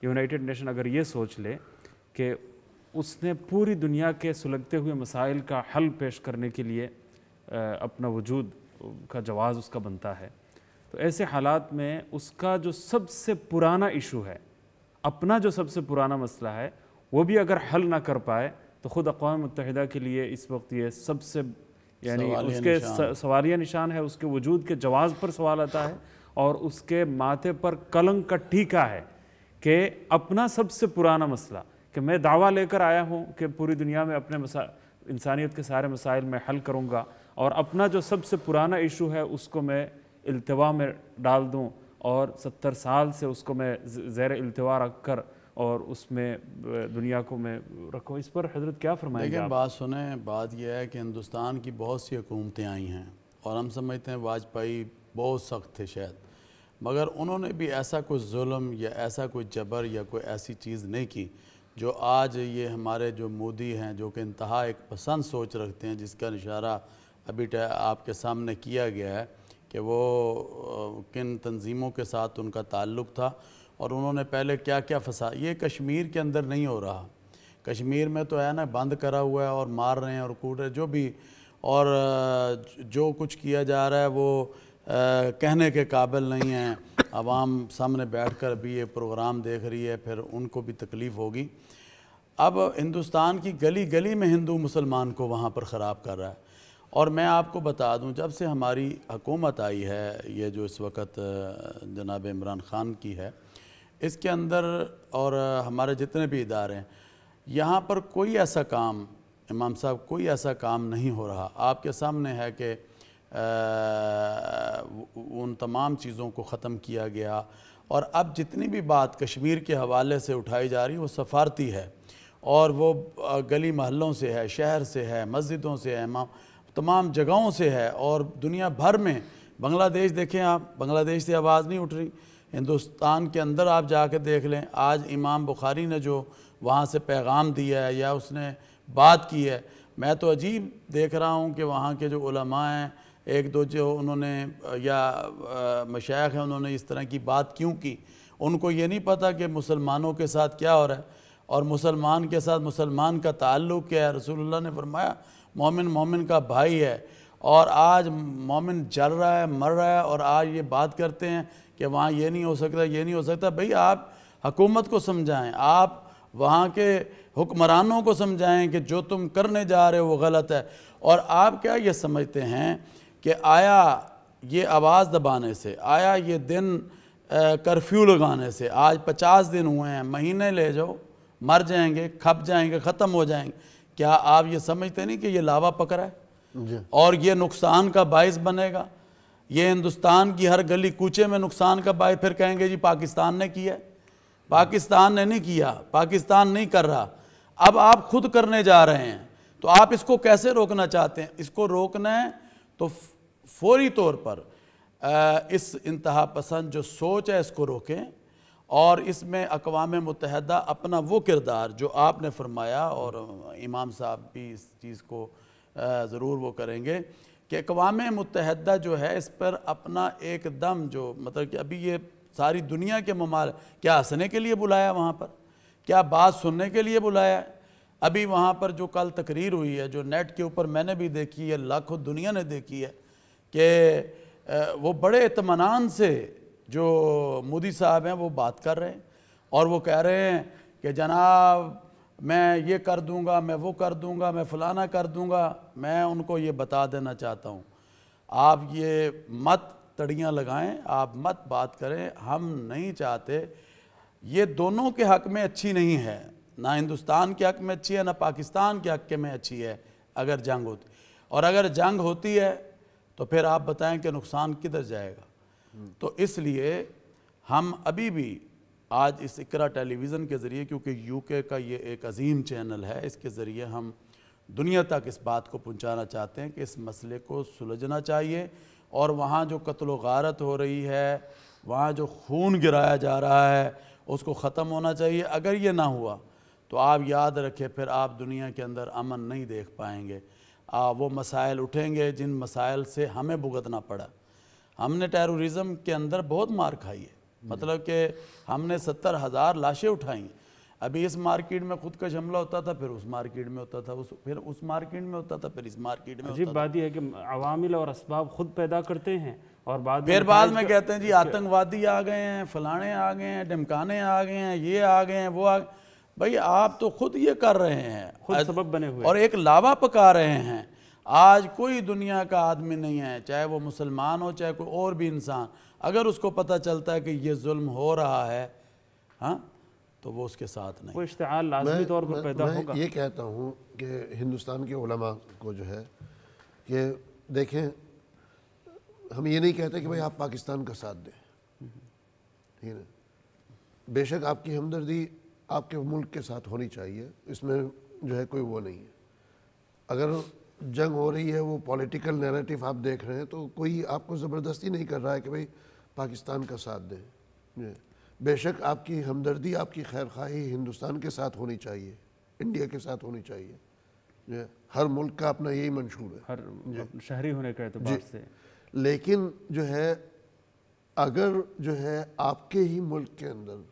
यूनाइटेड नेशन अगर ये सोच ले कि उसने पूरी दुनिया के सुलगते हुए मसाइल का हल पेश करने के लिए अपना वजूद का जवाज़ उसका बनता है तो ऐसे हालात में उसका जो सबसे पुराना इशू है अपना जो सबसे पुराना मसला है वो भी अगर हल ना कर पाए तो ख़ुद अकवा मुतहदा के लिए इस वक्त ये सबसे यानी उसके सवालिया निशान है उसके वजूद के जवाज़ पर सवाल आता है और उसके माथे पर कलंक का टीका है कि अपना सबसे पुराना मसला कि मैं दावा लेकर आया हूँ कि पूरी दुनिया में अपने इंसानियत के सारे मसाइल मैं हल करूँगा और अपना जो सबसे पुराना इशू है उसको मैं अल्तवा में डाल दूँ और सत्तर साल से उसको मैं ज़ैर अल्तवा रख कर और उसमें दुनिया को मैं रखूँ इस पर हजरत क्या फरमाएंगे देखिए बात
सुने बात यह है कि हिंदुस्तान की बहुत सी हुकूमतें आई हैं और हम समझते हैं वाजपेयी बहुत सख्त थे शायद मगर उन्होंने भी ऐसा कोई जुल्म या ऐसा कोई जबर या कोई ऐसी चीज़ नहीं की जो आज ये हमारे जो मोदी हैं जो कि इंतहा एक पसंद सोच रखते हैं जिसका इशारा अभी आपके सामने किया गया है कि वो किन तंजीमों के साथ उनका ताल्लुक़ था और उन्होंने पहले क्या क्या फसा ये कश्मीर के अंदर नहीं हो रहा कश्मीर में तो है ना बंद करा हुआ है और मार रहे हैं और कूट रहे जो भी और जो कुछ किया जा रहा है वो आ, कहने के काबिल नहीं है आवाम सामने बैठ कर भी ये प्रोग्राम देख रही है फिर उनको भी तकलीफ़ होगी अब हिंदुस्तान की गली गली में हिंदू मुसलमान को वहाँ पर ख़राब कर रहा है और मैं आपको बता दूं जब से हमारी हुकूमत आई है ये जो इस वक्त जनाब इमरान ख़ान की है इसके अंदर और हमारे जितने भी इदारे हैं यहाँ पर कोई ऐसा काम इमाम साहब कोई ऐसा काम नहीं हो रहा आपके सामने है कि उन तमाम चीज़ों को ख़त्म किया गया और अब जितनी भी बात कश्मीर के हवाले से उठाई जा रही है वो सफ़ारती है और वो गली महलों से है शहर से है मस्जिदों से है इमाम तमाम जगहों से है और दुनिया भर में बांग्लादेश देखें आप बांग्लादेश से आवाज़ नहीं उठ रही हिंदुस्तान के अंदर आप जाकर देख लें आज इमाम बुखारी ने जो वहाँ से पैगाम दिया है या उसने बात की है मैं तो अजीब देख रहा हूँ कि वहाँ के जो उलमा हैं एक दो जो उन्होंने या मशाक हैं उन्होंने इस तरह की बात क्यों की उनको ये नहीं पता कि मुसलमानों के साथ क्या हो रहा है और मुसलमान के साथ मुसलमान का ताल्लुक़ क्या है रसूलुल्लाह ने फरमाया मोमिन मोमिन का भाई है और आज मोमिन जल रहा है मर रहा है और आज ये बात करते हैं कि वहाँ ये नहीं हो सकता ये नहीं हो सकता भाई आप हकूमत को समझाएं आप वहाँ के हुक्मरानों को समझाएं कि जो तुम करने जा रहे हो वो गलत है और आप क्या ये समझते हैं कि आया ये आवाज़ दबाने से आया ये दिन कर्फ्यू लगाने से आज पचास दिन हुए हैं महीने ले जाओ मर जाएंगे खप जाएंगे ख़त्म हो जाएंगे क्या आप ये समझते नहीं कि ये लावा पकड़ा है और ये नुकसान का बायस बनेगा ये हिंदुस्तान की हर गली कूचे में नुकसान का बायस फिर कहेंगे जी पाकिस्तान ने किया पाकिस्तान ने नहीं किया पाकिस्तान नहीं कर रहा अब आप खुद करने जा रहे हैं तो आप इसको कैसे रोकना चाहते हैं इसको रोकना है तो फौरी तौर पर इस इंतहा पसंद जो सोच है इसको रोकें और इसमें अकवा मुतहदा अपना वो किरदार जो आपने फरमाया और इमाम साहब भी इस चीज़ को ज़रूर वो करेंगे कि अकवा मुतहदा जो है इस पर अपना एकदम जो मतलब कि अभी ये सारी दुनिया के ममाल क्या हंसने के लिए बुलाया वहाँ पर क्या बात सुनने के लिए बुलाया अभी वहाँ पर जो कल तकरीर हुई है जो नेट के ऊपर मैंने भी देखी है लाखों दुनिया ने देखी है कि वो बड़े इतमान से जो मोदी साहब हैं वो बात कर रहे हैं और वो कह रहे हैं कि जनाब मैं ये कर दूंगा मैं वो कर दूंगा मैं फलाना कर दूंगा मैं उनको ये बता देना चाहता हूँ आप ये मत तड़ियाँ लगाएं आप मत बात करें हम नहीं चाहते ये दोनों के हक़ में अच्छी नहीं है ना हिंदुस्तान के हक़ में अच्छी है ना पाकिस्तान के हक़ में अच्छी है अगर जंग होती और अगर जंग होती है तो फिर आप बताएं कि नुकसान किधर जाएगा तो इसलिए हम अभी भी आज इस इकरा टेलीविज़न के ज़रिए क्योंकि यूके का ये एक अजीम चैनल है इसके ज़रिए हम दुनिया तक इस बात को पहुंचाना चाहते हैं कि इस मसले को सुलझना चाहिए और वहाँ जो कत्ल गारत हो रही है वहाँ जो खून गिराया जा रहा है उसको ख़त्म होना चाहिए अगर ये ना हुआ तो आप याद रखें फिर आप दुनिया के अंदर अमन नहीं देख पाएंगे आ, वो मसाइल उठेंगे जिन मसाइल से हमें भुगतना पड़ा हमने टेररिज्म के अंदर बहुत मार खाई है मतलब कि हमने सत्तर हज़ार लाशें उठाई अभी इस मार्केट में खुद का हमला होता था फिर उस मार्केट में होता था उस फिर उस मार्केट में होता था फिर इस मार्केट में अजीब बात यह है कि अवामिल और इसबाब खुद पैदा
करते हैं और बाद फिर बाद में कहते हैं जी
आतंकवादी आ गए हैं फलाने आ गए हैं डमकाने आ गए हैं ये आ गए हैं वो आ भाई आप तो खुद ये कर रहे हैं खुद सबब बने हुए और एक लावा पका रहे हैं आज कोई दुनिया का आदमी नहीं है चाहे वो मुसलमान हो चाहे कोई और भी इंसान अगर उसको पता चलता है कि ये जुल्म हो रहा है
हाँ तो वो उसके साथ नहीं वो लाजमी तौर पर पैदा मैं होगा ये कहता हूँ कि हिंदुस्तान के उलमा को जो है कि देखें हम ये नहीं कहते कि भाई आप पाकिस्तान का साथ दें ठीक है बेशक आपकी हमदर्दी आपके मुल्क के साथ होनी चाहिए इसमें जो है कोई वो नहीं है अगर जंग हो रही है वो पॉलिटिकल नैरेटिव आप देख रहे हैं तो कोई आपको ज़बरदस्ती नहीं कर रहा है कि भाई पाकिस्तान का साथ दें बेशक आपकी हमदर्दी आपकी खैर खाही हिंदुस्तान के साथ होनी चाहिए इंडिया के साथ होनी चाहिए हर मुल्क का अपना यही मंशूर है हर शहरी होने का तो से लेकिन जो है अगर जो है आपके ही मुल्क के अंदर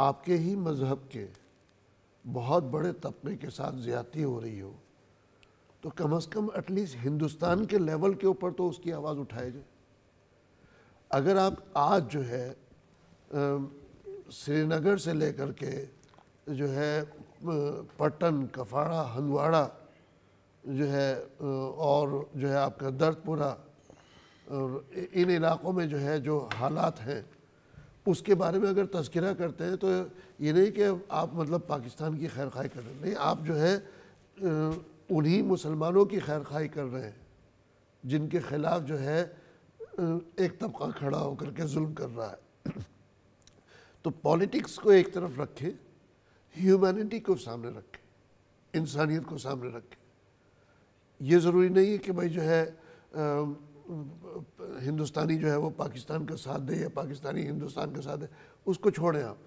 आपके ही मज़हब के बहुत बड़े तबके के साथ ज़्यादती हो रही हो तो कम से कम एटलीस्ट हिंदुस्तान के लेवल के ऊपर तो उसकी आवाज़ उठाई जाए अगर आप आज जो है श्रीनगर से लेकर के जो है पटन कफाड़ा हंदवाड़ा जो है और जो है आपका दर्दपुरा और इन इलाक़ों में जो है जो हालात हैं उसके बारे में अगर तस्करा करते हैं तो ये नहीं कि आप मतलब पाकिस्तान की खैर खाई कर रहे नहीं आप जो है उन्हीं मुसलमानों की खैर खाई कर रहे हैं जिनके खिलाफ जो है एक तबका खड़ा होकर के जुल्म कर रहा है तो पॉलिटिक्स को एक तरफ रखें ह्यूमैनिटी को सामने रखें इंसानियत को सामने रखें ये ज़रूरी नहीं है कि भाई जो है आ, हिंदुस्तानी जो है वो पाकिस्तान का साथ दे या पाकिस्तानी हिंदुस्तान का साथ दे उसको छोड़ें आप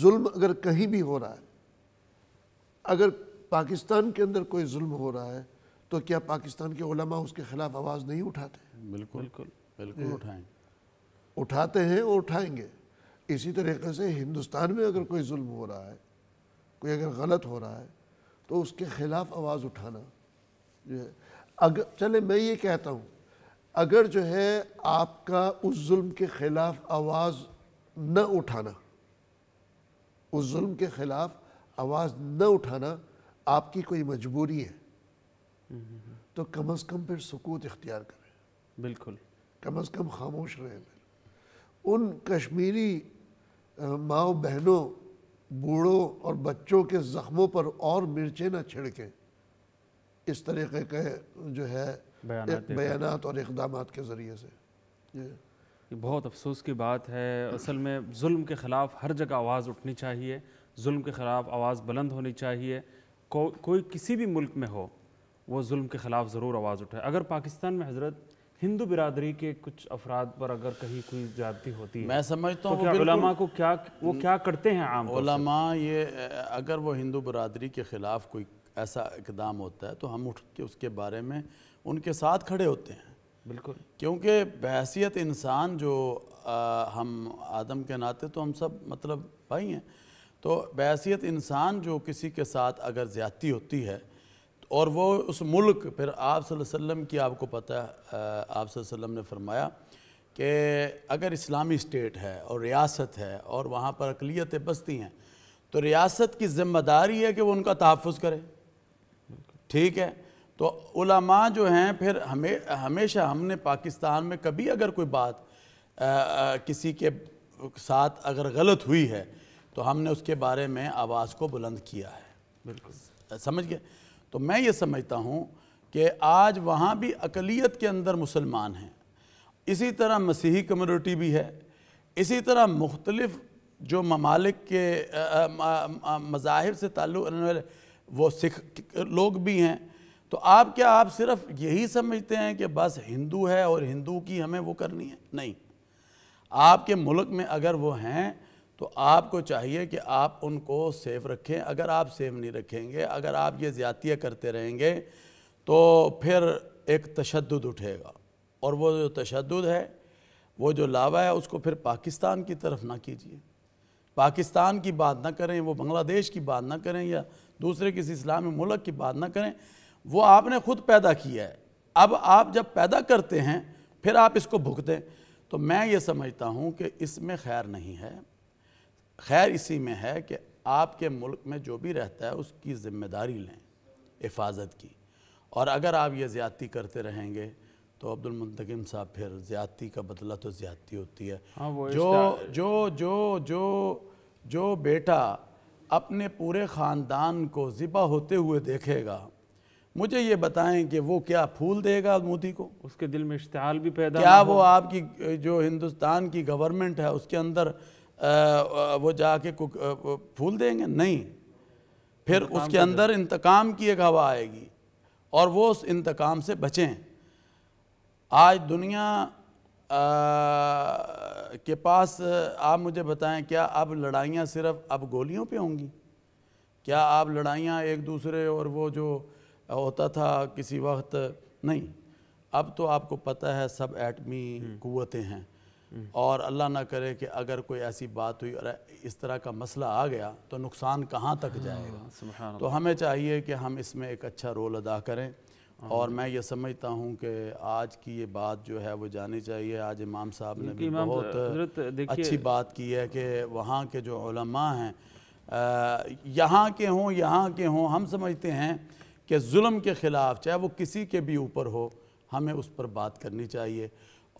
जुल्म अगर कहीं भी हो रहा है अगर पाकिस्तान के अंदर कोई जुल्म हो रहा है तो क्या पाकिस्तान के ओलमा उसके खिलाफ आवाज़ नहीं उठाते
बिल्कुल बिल्कुल बिल्कुल उठाएंगे
उठाते हैं और उठाएंगे इसी तरीके से हिंदुस्तान में अगर कोई जुल्म हो रहा है कोई अगर गलत हो रहा है तो उसके खिलाफ आवाज़ उठाना जो है अगर चले मैं ये कहता हूँ अगर जो है आपका उस जुल्म के खिलाफ आवाज़ न उठाना उस जुल्म के खिलाफ आवाज़ न उठाना आपकी कोई मजबूरी है तो कम अज़ कम फिर सुकूत इख्तियार करें
बिल्कुल कम अज़ कम खामोश
रहें फिर उन कश्मीरी माओ बहनों बूढ़ों और बच्चों के ज़ख्मों पर और मिर्चें ना छिड़कें इस तरीके के जो है बयान और इकदाम के ज़रिए से ये
बहुत अफसोस की बात है असल में जुल्म के ख़िलाफ़ हर जगह आवाज़ उठनी चाहिए जुल्म के ख़िलाफ़ आवाज़ बुलंद होनी चाहिए को, कोई किसी भी मुल्क में हो वो जुल्म के ख़िलाफ़ ज़रूर आवाज़ उठाए अगर पाकिस्तान में हजरत हिंदू बिरादरी के कुछ अफराद पर अगर कहीं कोई ज्यादती होती है मैं समझता तो हूँ तो क्या को क्या वो क्या
करते हैं आम ये अगर वो
हिंदू बिरादरी के
ख़िलाफ़ कोई ऐसा इकदाम होता है तो हम उठ के उसके बारे में उनके साथ खड़े होते
हैं बिल्कुल
क्योंकि बहसीत इंसान जो आ, हम आदम के नाते तो हम सब मतलब भाई हैं तो बहसीत इंसान जो किसी के साथ अगर ज़्यादती होती है और वो उस मुल्क फिर आप वसल्लम की आपको पता है आप वसल्लम ने फरमाया कि अगर इस्लामी स्टेट है और रियासत है और वहाँ पर अकलीतें बस्ती हैं तो रियासत की जिम्मेदारी है कि वो उनका तहफ़ करें ठीक है तो उलमा जो हैं फिर हमें हमेशा हमने पाकिस्तान में कभी अगर कोई बात आ, आ, किसी के साथ अगर गलत हुई है तो हमने उसके बारे में आवाज़ को बुलंद किया है बिल्कुल समझ गए तो मैं ये समझता हूँ कि आज वहाँ भी अकलीत के अंदर मुसलमान हैं इसी तरह मसीही कम्यूनिटी भी है इसी तरह मुख्तलफ़ जो ममालिक के मज़ाहब से ताल्लुक़ वाले वो सिख लोग भी हैं तो आप क्या आप सिर्फ यही समझते हैं कि बस हिंदू है और हिंदू की हमें वो करनी है नहीं आपके मुल्क में अगर वो हैं तो आपको चाहिए कि आप उनको सेफ रखें अगर आप सेफ नहीं रखेंगे अगर आप ये ज़्यादतियाँ करते रहेंगे तो फिर एक तशद उठेगा और वो जो तशद है वो जो लावा है उसको फिर पाकिस्तान की तरफ ना कीजिए पाकिस्तान की बात ना करें वो बांग्लादेश की बात ना करें या दूसरे किसी इस्लामी मुल्क की बात ना करें वो आपने खुद पैदा किया है अब आप जब पैदा करते हैं फिर आप इसको भुगतें तो मैं ये समझता हूँ कि इसमें खैर नहीं है खैर इसी में है कि आपके मुल्क में जो भी रहता है उसकी ज़िम्मेदारी लें हिफाजत की और अगर आप ये ज़्यादती करते रहेंगे तो अब्दुल मुंतकिम साहब फिर ज़्यादती का बदला तो ज़्यादती होती है
हाँ, वो जो
जो जो जो जो बेटा अपने पूरे ख़ानदान को ज़िबा होते हुए देखेगा मुझे ये बताएं कि वो क्या फूल देगा मोदी को उसके दिल में इश्ताल भी पैदा क्या वो आपकी जो हिंदुस्तान की गवर्नमेंट है उसके अंदर वो जाके फूल देंगे नहीं फिर उसके अंदर इंतकाम की एक हवा आएगी और वो उस इंतकाम से बचें आज दुनिया आ, के पास आप मुझे बताएं क्या अब लड़ाइयाँ सिर्फ अब गोलियों पे होंगी क्या आप लड़ाइयाँ एक दूसरे और वो जो होता था किसी वक्त नहीं अब तो आपको पता है सब एटमी हम्म। कुतें हैं और अल्लाह ना करे कि अगर कोई ऐसी बात हुई और इस तरह का मसला आ गया तो नुकसान कहाँ तक हाँ,
जाएगा तो हमें
चाहिए कि हम इसमें एक अच्छा रोल अदा करें और मैं ये समझता हूँ कि आज की ये बात जो है वो जानी चाहिए आज इमाम साहब ने भी बहुत अच्छी बात की है कि वहाँ के जो हैं यहाँ के हों यहाँ के हों हम समझते हैं कि जुल्म के ख़िलाफ़ चाहे वो किसी के भी ऊपर हो हमें उस पर बात करनी चाहिए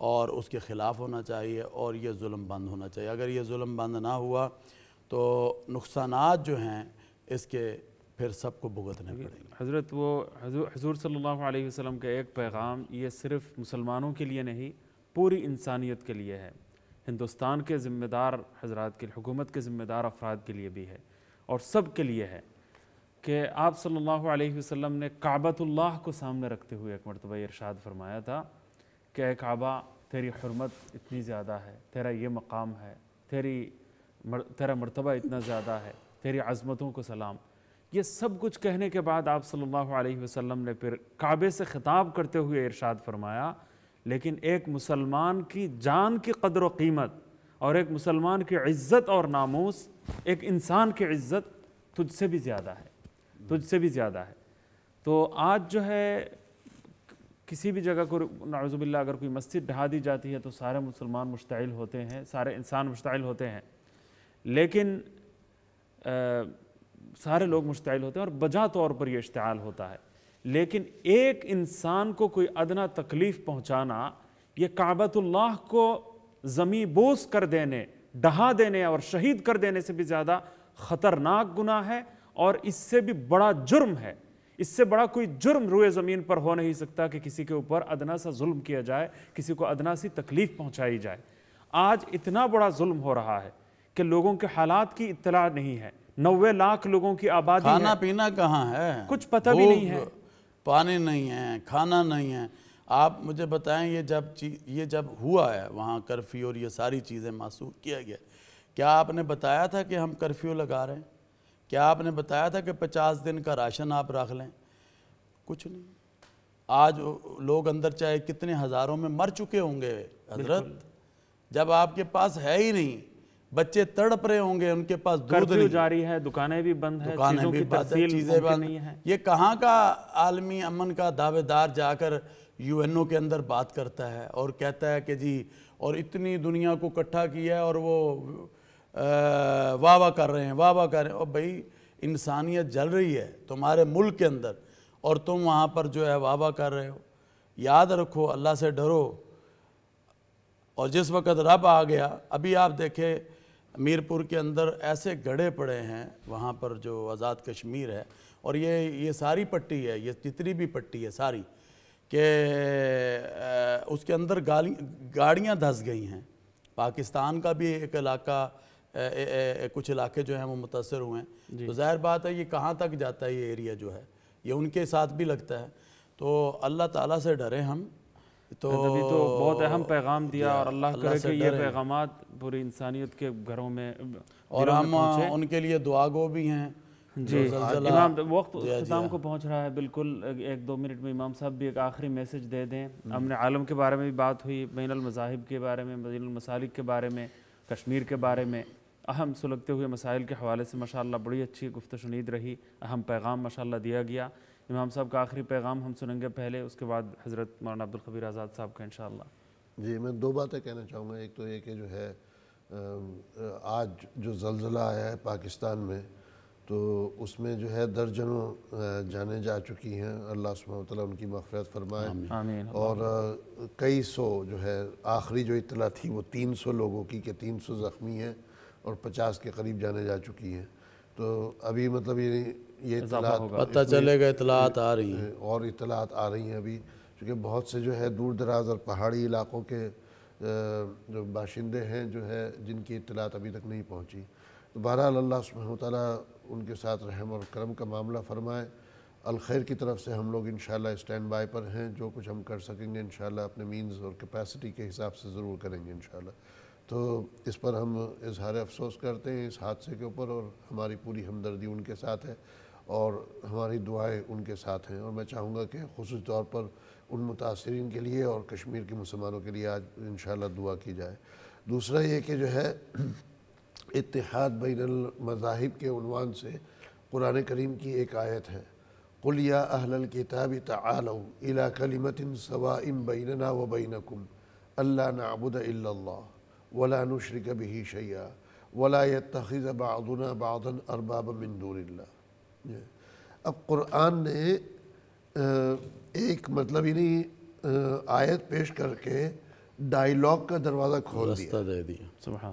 और उसके ख़िलाफ़ होना चाहिए और ये जुल्म बंद होना चाहिए अगर ये जुल्म बंद ना हुआ तो नुकसान जो हैं इसके फिर सबको भुगतने पड़ेंगे
हज़रत वो हजूर सल्लल्लाहु अलैहि वसल्लम का एक पैगाम ये सिर्फ़ मुसलमानों के लिए नहीं पूरी इंसानियत के लिए है हिंदुस्तान के ज़िम्मेदार हजरात के हुकूमत के ज़िम्मेदार अफराद के लिए भी है और सब के लिए है कि आप सल्लल्लाहु अलैहि वसल्लम ने काबतुल्लाह को सामने रखते हुए एक मरतबा इरशाद फरमाया था कि काबा तेरी हरमत इतनी ज़्यादा है तेरा ये मकाम है तेरी मर, तेरा मरतबा इतना ज़्यादा है तेरी आज़मतों को सलाम ये सब कुछ कहने के बाद आप सल्लल्लाहु अलैहि वसल्लम ने फिर काबे से ख़िताब करते हुए इरशाद फरमाया लेकिन एक मुसलमान की जान की कदर व कीमत और एक मुसलमान की इज़्ज़त और नामूस एक इंसान की इज़्ज़त तुझसे भी ज़्यादा है तुझसे भी ज़्यादा है तो आज जो है किसी भी जगह को नाजुबिल्ला अगर कोई मस्जिद ढहा दी जाती है तो सारे मुसलमान मुश्तिल होते हैं सारे इंसान मुश्तिल होते हैं लेकिन आ, सारे लोग मुश्तिल होते हैं और बजा तौर पर यह इश्तहाल होता है लेकिन एक इंसान को कोई अदना तकलीफ़ पहुँचाना ये काबतुल्लाह को ज़मी बोस कर देने डहा देने और शहीद कर देने से भी ज़्यादा ख़तरनाक गुना है और इससे भी बड़ा जुर्म है इससे बड़ा कोई जुर्म रुए ज़मीन पर हो नहीं सकता कि किसी के ऊपर अदना सा जुल्म किया जाए किसी को अदना सी तकलीफ़ पहुँचाई जाए आज इतना बड़ा जुल्म हो रहा है कि लोगों के हालात की इतला नहीं है नब्बे लाख लोगों की आबादी खाना है। पीना
कहाँ है कुछ पता भी नहीं है पानी नहीं है खाना नहीं है आप मुझे बताएं ये जब ये जब हुआ है वहाँ कर्फ्यू और ये सारी चीज़ें मासूख किया गया क्या आपने बताया था कि हम कर्फ्यू लगा रहे हैं क्या आपने बताया था कि पचास दिन का राशन आप रख लें कुछ नहीं आज लोग अंदर चाहे कितने हज़ारों में मर चुके होंगे हजरत जब आपके पास है ही नहीं बच्चे तड़प रहे होंगे उनके पास दूध नहीं जारी है दुकानें भी बंद है दुकानें भी बंद है चीज़ें बंद नहीं है ये कहाँ का आलमी अमन का दावेदार जाकर यूएनओ के अंदर बात करता है और कहता है कि जी और इतनी दुनिया को इकट्ठा किया है और वो वाह वाह कर रहे हैं वाह वाह कर रहे हैं और भाई इंसानियत जल रही है तुम्हारे मुल्क के अंदर और तुम वहाँ पर जो है वाह वाह कर रहे हो याद रखो अल्लाह से डरो और जिस वक्त रब आ गया अभी आप देखें मीरपुर के अंदर ऐसे गड़े पड़े हैं वहाँ पर जो आज़ाद कश्मीर है और ये ये सारी पट्टी है ये जितनी भी पट्टी है सारी कि उसके अंदर गाड़ियाँ धस गई हैं पाकिस्तान का भी एक इलाका ए, ए, कुछ इलाके जो हैं वो मुतासर हुए हैं तो ज़ाहिर बात है ये कहाँ तक जाता है ये एरिया जो है ये उनके साथ भी लगता है तो अल्लाह ताला से डरे हम तो तो बहुत अहम पैगाम दिया और अल्लाह करे कि ये पैगाम
पूरी इंसानियत के घरों में और हम
उनके लिए दुआगो भी हैं जी इमाम वक्त इस्लाम
को पहुंच रहा है बिल्कुल एक दो मिनट में इमाम साहब भी एक आखिरी मैसेज दे दें हमने आलम के बारे में भी बात हुई बैन मज़ाहिब के बारे में बैन मसालिक के बारे में कश्मीर के बारे में अहम सुलगते हुए मसाइल के हवाले से माशा बड़ी अच्छी गुफ्त शुनीद रही अहम पैगाम माशा दिया गया इमाम साहब का आखिरी पैगाम हम सुनेंगे पहले उसके बाद हज़रत मौलाना अब्दुल्कबीर आज़ाद साहब का इन
जी मैं दो बातें कहना चाहूँगा एक तो ये कि जो है आज जो जलजिला आया है पाकिस्तान में तो उसमें जो है दर्जनों जाने जा चुकी हैं अल्लाह सुबह उनकी मफ़रत फरमाए और कई सौ जो है आखिरी जो इतला थी वो तीन सौ लोगों की कि तीन सौ ज़ख्मी हैं और पचास के करीब जाने जा चुकी हैं तो अभी मतलब ये ये पता चलेगा इतलात आ रही हैं और इतलात आ रही हैं अभी क्योंकि बहुत से जो है दूर दराज और पहाड़ी इलाकों के जो बाशिंदे हैं जो है जिनकी इतलात अभी तक नहीं पहुँची तो बहरहाल अल्लाह सुबह ताली उनके साथ रहम और करम का मामला फ़रमाए अलखैर की तरफ से हम लोग इन स्टैंड बाय पर हैं जो कुछ हम कर सकेंगे इन अपने मीन्स और कैपेसिटी के हिसाब से ज़रूर करेंगे इन तो इस पर हम इजहार अफसोस करते हैं इस हादसे के ऊपर और हमारी पूरी हमदर्दी उनके साथ है और हमारी दुआएं उनके साथ हैं और मैं चाहूँगा कि खसूस तौर पर उन मुतासरीन के लिए और कश्मीर के मुसलमानों के लिए आज इन दुआ की जाए दूसरा ये कि जो है इतिहाद बैन मजाहिब के अनवान से कुरान करीम की एक आयत है कुलिया अहल किताब तलो इला कलिमतिन सवा इम बैनना व बैनकुम अल्ला नबुद वला नुशरक भी शैया वला तखीज़ बादना बादन अरबाब मंदूल्ला अब क़ुरान ने एक मतलब नहीं आयत पेश करके डायलॉग का दरवाज़ा खोल दिया दे दिया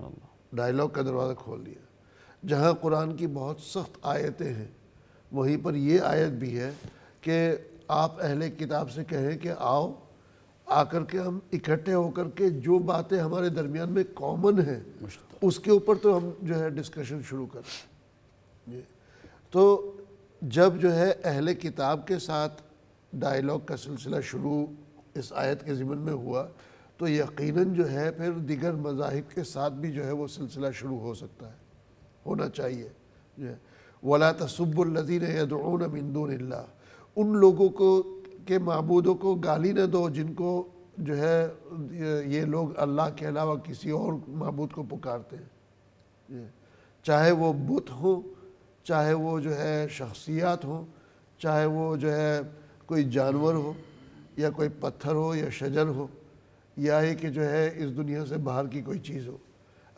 डायलॉग का दरवाज़ा खोल दिया जहाँ कुरान की बहुत सख्त आयतें हैं वहीं पर ये आयत भी है कि आप अहले किताब से कहें कि आओ आकर के हम इकट्ठे होकर के जो बातें हमारे दरमियान में कॉमन है उसके ऊपर तो हम जो है डिस्कशन शुरू करें तो जब जो है अहले किताब के साथ डायलॉग का सिलसिला शुरू इस आयत के ज़िमन में हुआ तो यकीनन जो है फिर दिगर मजाहब के साथ भी जो है वो सिलसिला शुरू हो सकता है होना चाहिए जो है वला तसब्बुल्लजीन उन लोगों को के महबूदों को गाली न दो जिनको जो है ये लोग अल्लाह के अलावा किसी और महबूद को पुकारते हैं चाहे वो बुत हो चाहे वो जो है शख्सियात हो चाहे वो जो है कोई जानवर हो या कोई पत्थर हो या शजर हो या ये कि जो है इस दुनिया से बाहर की कोई चीज़ हो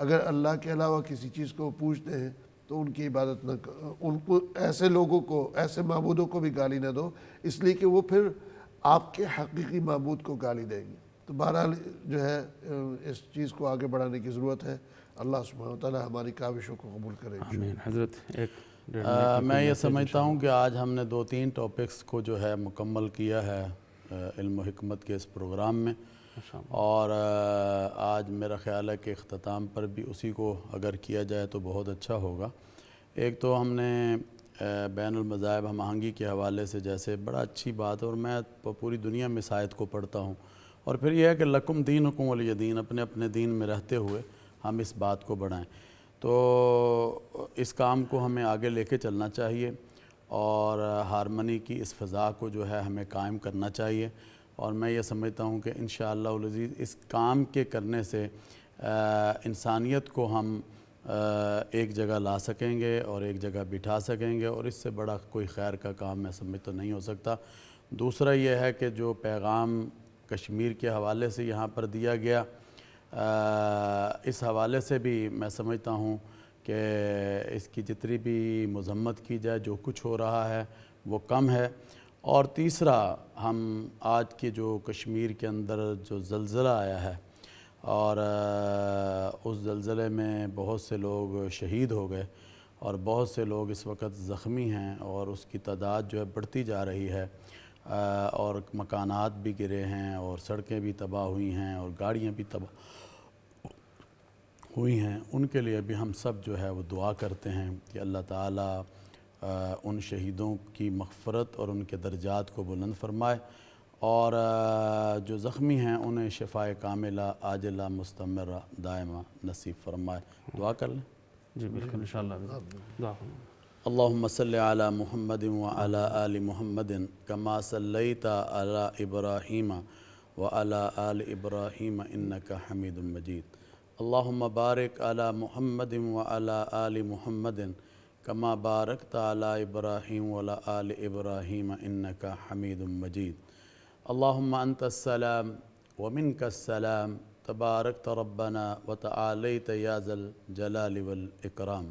अगर अल्लाह के अलावा किसी चीज़ को पूछते हैं तो उनकी इबादत न उनको ऐसे लोगों को ऐसे मबूदों को भी गाली ना दो इसलिए कि वो फिर आपके हकीकी मबूद को गाली देंगे तो बहरहाल जो है इस चीज़ को आगे बढ़ाने की ज़रूरत है अल्लाह सुबह ताली हमारी काविशों को कबूल करे
हजरत एक आ, मैं ये समझता हूँ कि
आज हमने
दो तीन टॉपिक्स को जो है मुकम्मल किया है इल्म हिकमत के इस प्रोग्राम में और आज मेरा ख़्याल है कि अख्ताम पर भी उसी को अगर किया जाए तो बहुत अच्छा होगा एक तो हमने बैन मज़ाहब हम आहंगी के हवाले से जैसे बड़ा अच्छी बात है और मैं पूरी दुनिया में शायद को पढ़ता हूँ और फिर यह है कि लकुम दीन हुकुम वाली दीन अपने अपने दीन में रहते हुए हम इस बात को बढ़ाएँ तो इस काम को हमें आगे लेके चलना चाहिए और हारमनी की इस फ़ा को जो है हमें कायम करना चाहिए और मैं ये समझता हूँ कि इन शजीज़ इस काम के करने से इंसानियत को हम आ, एक जगह ला सकेंगे और एक जगह बिठा सकेंगे और इससे बड़ा कोई खैर का काम मैं समझ तो नहीं हो सकता दूसरा यह है कि जो पैगाम कश्मीर के हवाले से यहाँ पर दिया गया आ, इस हवाले से भी मैं समझता हूँ कि इसकी जितनी भी मजम्मत की जाए जो कुछ हो रहा है वो कम है और तीसरा हम आज के जो कश्मीर के अंदर जो जलज़ला आया है और उस जलज़ले में बहुत से लोग शहीद हो गए और बहुत से लोग इस वक्त ज़ख्मी हैं और उसकी तादाद जो है बढ़ती जा रही है और मकानात भी गिरे हैं और सड़कें भी तबाह हुई हैं और गाड़ियाँ भी तबाह हुई हैं उनके लिए भी हम सब जो है वो दुआ करते हैं कि अल्लाह ताला उन शहीदों की मफफ़रत और उनके दर्जात को बुलंद फरमाए और जो ज़ख्मी हैं उन्हें शफा कामिला आजला मुस्तमर दायमा नसीब फरमाए दुआ कर लें जी बिल्कुल इन अल्लाम सल महमद वाल महमद कमा सल्लता अला इब्राहीम वाला आल इब्राहीम इन्नक हमीद मजीद अल्लाम बारक अला महमद वाल आल महमदिन कमा बारक ताली इब्राहिम वला आल इब्राहिम इन्नका हमीद मजीद अल्लाम वमिन कसलम तबारक तरबना व तल तयाज़ल जलाल वलकराम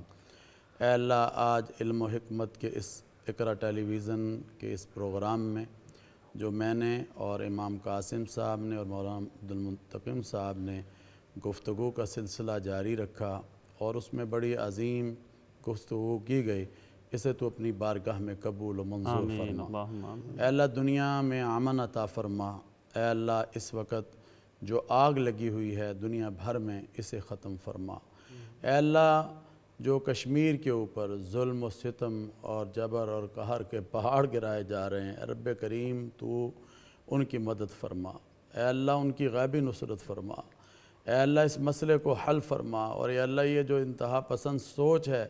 अल्लाह आज इल्म के इस इकरा टेलीविज़न के इस प्रोग्राम में जो मैंने और इमाम कासिम साहब ने और मौलाना साहब ने गुफ्तु का सिलसिला जारी रखा और उसमें बड़ी अजीम गुफ्तु तो की गई इसे तो अपनी बारगाह में कबूल मंजूर फरमा अल्लाह दुनिया में अमन अता फरमा अल्लाह इस वक्त जो आग लगी हुई है दुनिया भर में इसे ख़त्म फरमा अल्लाह जो कश्मीर के ऊपर जुल्म सितम और जबर और कहर के पहाड़ गिराए जा रहे हैं रब करीम तो उनकी मदद फरमा अल्लाह उनकी गैबी नुसरत फरमा अल्लाह इस मसले को हल फरमा और अल्लाह ये जो इंतहा पसंद सोच है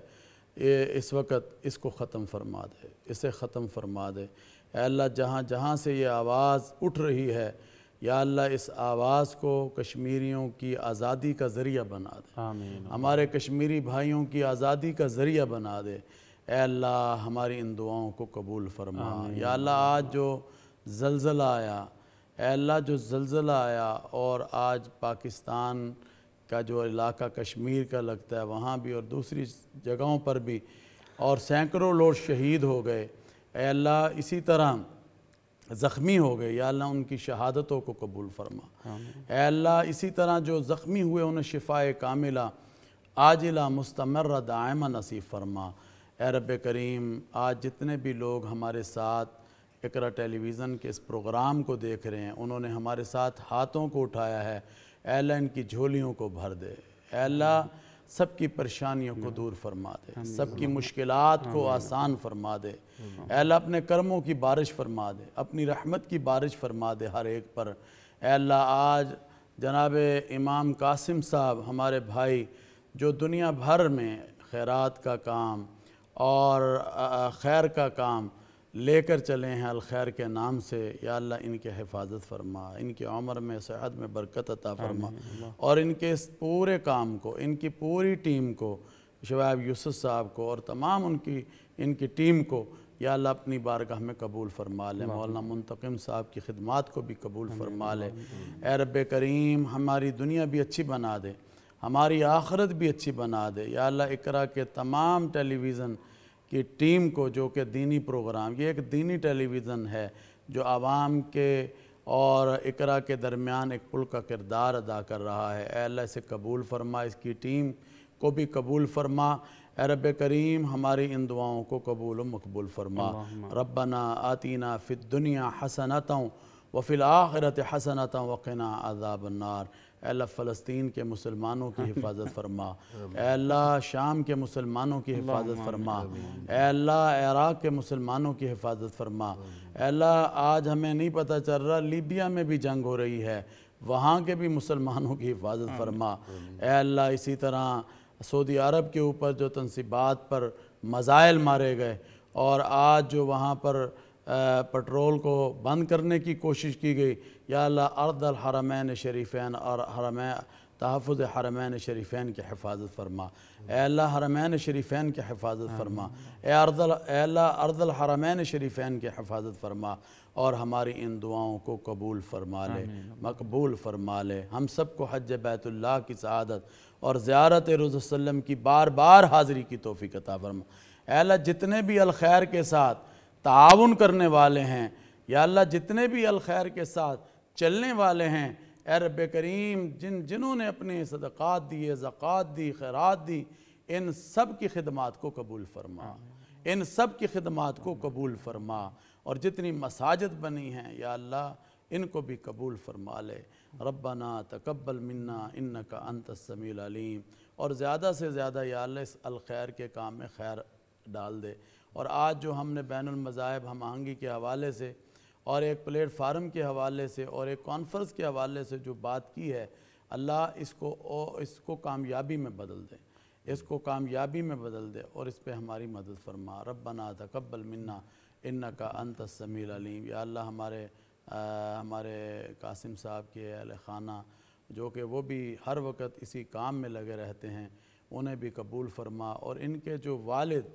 ये इस वक्त इसको ख़त्म फरमा दे इसे ख़त्म फरमा दे अल्लाह जहाँ जहाँ से ये आवाज़ उठ रही है या अल्लाह इस आवाज़ को कश्मीरियों की आज़ादी का ज़रिया बना दे हमारे कश्मीरी भाइयों की आज़ादी का ज़रिया बना दे अल्लाह हमारी इन दुआओं को कबूल फरमा या अल्लाह आज जो जलज़ला आया अल्लाह जो जलज़ला आया और आज पाकिस्तान का जो इलाका कश्मीर का लगता है वहाँ भी और दूसरी जगहों पर भी और सैकड़ों लोग शहीद हो गए अल्लाह इसी तरह ज़ख्मी हो गए या अल्लाह उनकी शहादतों को कबूल फरमा अल्लाह इसी तरह जो ज़ख्मी हुए उन्हें शिफाए कामिला आजिला मुस्तमर दायमा नसीब फरमा ए रब करीम आज जितने भी लोग हमारे साथ इकरा टेलीविज़न के इस प्रोग्राम को देख रहे हैं उन्होंने हमारे साथ हाथों को उठाया है अल्लाह इनकी झोलियों को भर दे अल्लाह सबकी परेशानियों को दूर फरमा दे सबकी मुश्किल को आसान फरमा दे अल्लाह अपने कर्मों की बारिश फरमा दे अपनी रहमत की बारिश फरमा दे हर एक पर अल्लाह आज जनाब इमाम कासिम साहब हमारे भाई जो दुनिया भर में खैरात का काम और खैर का काम लेकर चले हैं अलखैर के नाम से या अल्लाह इनके हिफाजत फरमा इनकी उम्र में सेहत में बरकत अता फरमा और इनके इस पूरे काम को इनकी पूरी टीम को शवाब यूसुफ साहब को और तमाम उनकी इनकी टीम को या अल्लाह अपनी बारगाह में कबूल फरमा लें मौलाना मुंतकम साहब की खिदमत को भी कबूल फरमा लें रब करीम हमारी दुनिया भी अच्छी बना दे हमारी आखरत भी अच्छी बना दे या अल्लाह इकरा के तमाम टेलीविज़न की टीम को जो कि दीनी प्रोग्राम ये एक दीनी टेलीविज़न है जो आवाम के और इकरा के दरमियान एक पुल का किरदार अदा कर रहा है अल्लाह से कबूल फरमा इसकी टीम को भी कबूल फरमा रब करीम हमारी इन दुआओं को कबूल मकबूल फरमा रबना आतीना फ़िद दुनिया हसनतों वफिल आखिरत हसनत वक़ना नार अल्लाह फ़लस्तीन के मुसलमानों की हिफाजत फरमा अल्लाह शाम के मुसलमानों की हिफाजत फरमा अल्लाह इराक़ के मुसलमानों की हिफाजत फरमा अल्लाह आज हमें नहीं पता चल रहा लीबिया में भी जंग हो रही है वहाँ के भी मुसलमानों की हिफाजत फरमा अल्लाह इसी तरह सऊदी अरब के ऊपर जो तनसीबात पर मज़ाइल मारे गए और आज जो वहाँ पर पेट्रोल को बंद करने की कोशिश की गई या अल्लाह अर्द हरमैन शरीफ़ैन और हरम तहफ़ हरमैन शरीफ़ैन की हिफाजत फरमा एल्ला हरमैन शरीफ़ैन की हिफाजत हाँ। फरमा अल्लाह अर्दल हरमैन शरीफ़ैन की हिफाजत फरमा और हमारी इन दुआओं को कबूल फरमा ले मकबूल फरमा ले हम सब को हज बैतुल्ला की शहादत और ज़्यारत रसम की बार बार हाज़िरी की तोफ़ी कता फरमा एल्ला जितने भी अलखैर के साथ ताउन करने वाले हैं या अल्लाह जितने भी खैर के साथ चलने वाले हैं अरब करीम जिन जिन्होंने अपने सदक़ात दिए ज़क़़त दी खैरात दी इन सब की खदमात को कबूल फरमा इन सब की खदमात को कबूल फरमा और जितनी मसाजद बनी हैं या अल्लाह इनको भी कबूल फरमा ले रब्बाना तकबल मन्ना इन का अंत समील अलीम और ज़्यादा से ज़्यादा या अल्लाह इस खैर के काम में खैर डाल दे और आज जो हमने बैन मज़ाहब हम आहंगी के हवाले से और एक प्लेटफार्म के हवाले से और एक कॉन्फ्रेंस के हवाले से जो बात की है अल्लाह इसको ओ, इसको कामयाबी में बदल दें इसको कामयाबी में बदल दे और इस पर हमारी मदद फरमा रबना तकबल मन्ना इन्ना का अंत समील अलीम या अल्लाह हमारे आ, हमारे कासिम साहब के अल खाना जो कि वो भी हर वक्त इसी काम में लगे रहते हैं उन्हें भी कबूल फरमा और इनके जो वालिद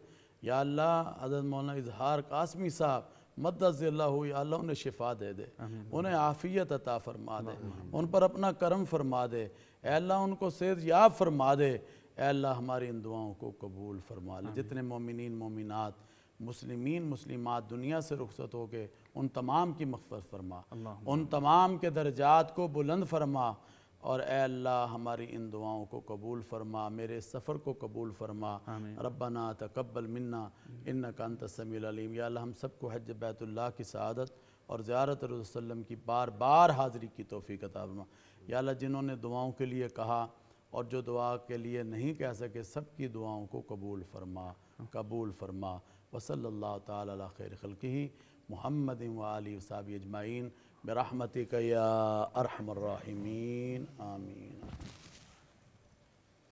या अल्लाह हजरत मौलाना इजहार कासमी साहब हुई अल्लाह उन्हें शिफा दे दे उन्हें आफ़ियत अता फरमा दे उन पर अपना करम फरमा दे अल्लाह उनको सेहत याब फरमा दे अल्लाह हमारी इन दुआओं को कबूल फरमा ले जितने मोमिन मोमिनत मुसलिमीन मुस्लिमात दुनिया से रुखसत हो गए उन तमाम की मफफत फरमा उन तमाम के दर्जात को बुलंद फरमा और अल्लाह हमारी इन दुआओं को कबूल फरमा मेरे सफ़र को कबूल फरमा रब्बाना तकबल मन्ना इन्न कंत समील अलीम या हम सबको हज बैतुल्ला की सदत और ज़्यारत रसलम की बार बार हाज़री की तोफ़ी कताबमा या जिन्होंने दुआओं के लिए कहा और जो दुआ के लिए नहीं कह सके सब की दुआओं को कबूल फरमा कबूल फरमा वसल्ला ताल खैर खल ही मोहम्मद वाली साबी अजमाइन برحمتك يا أرحم الراحمين آمين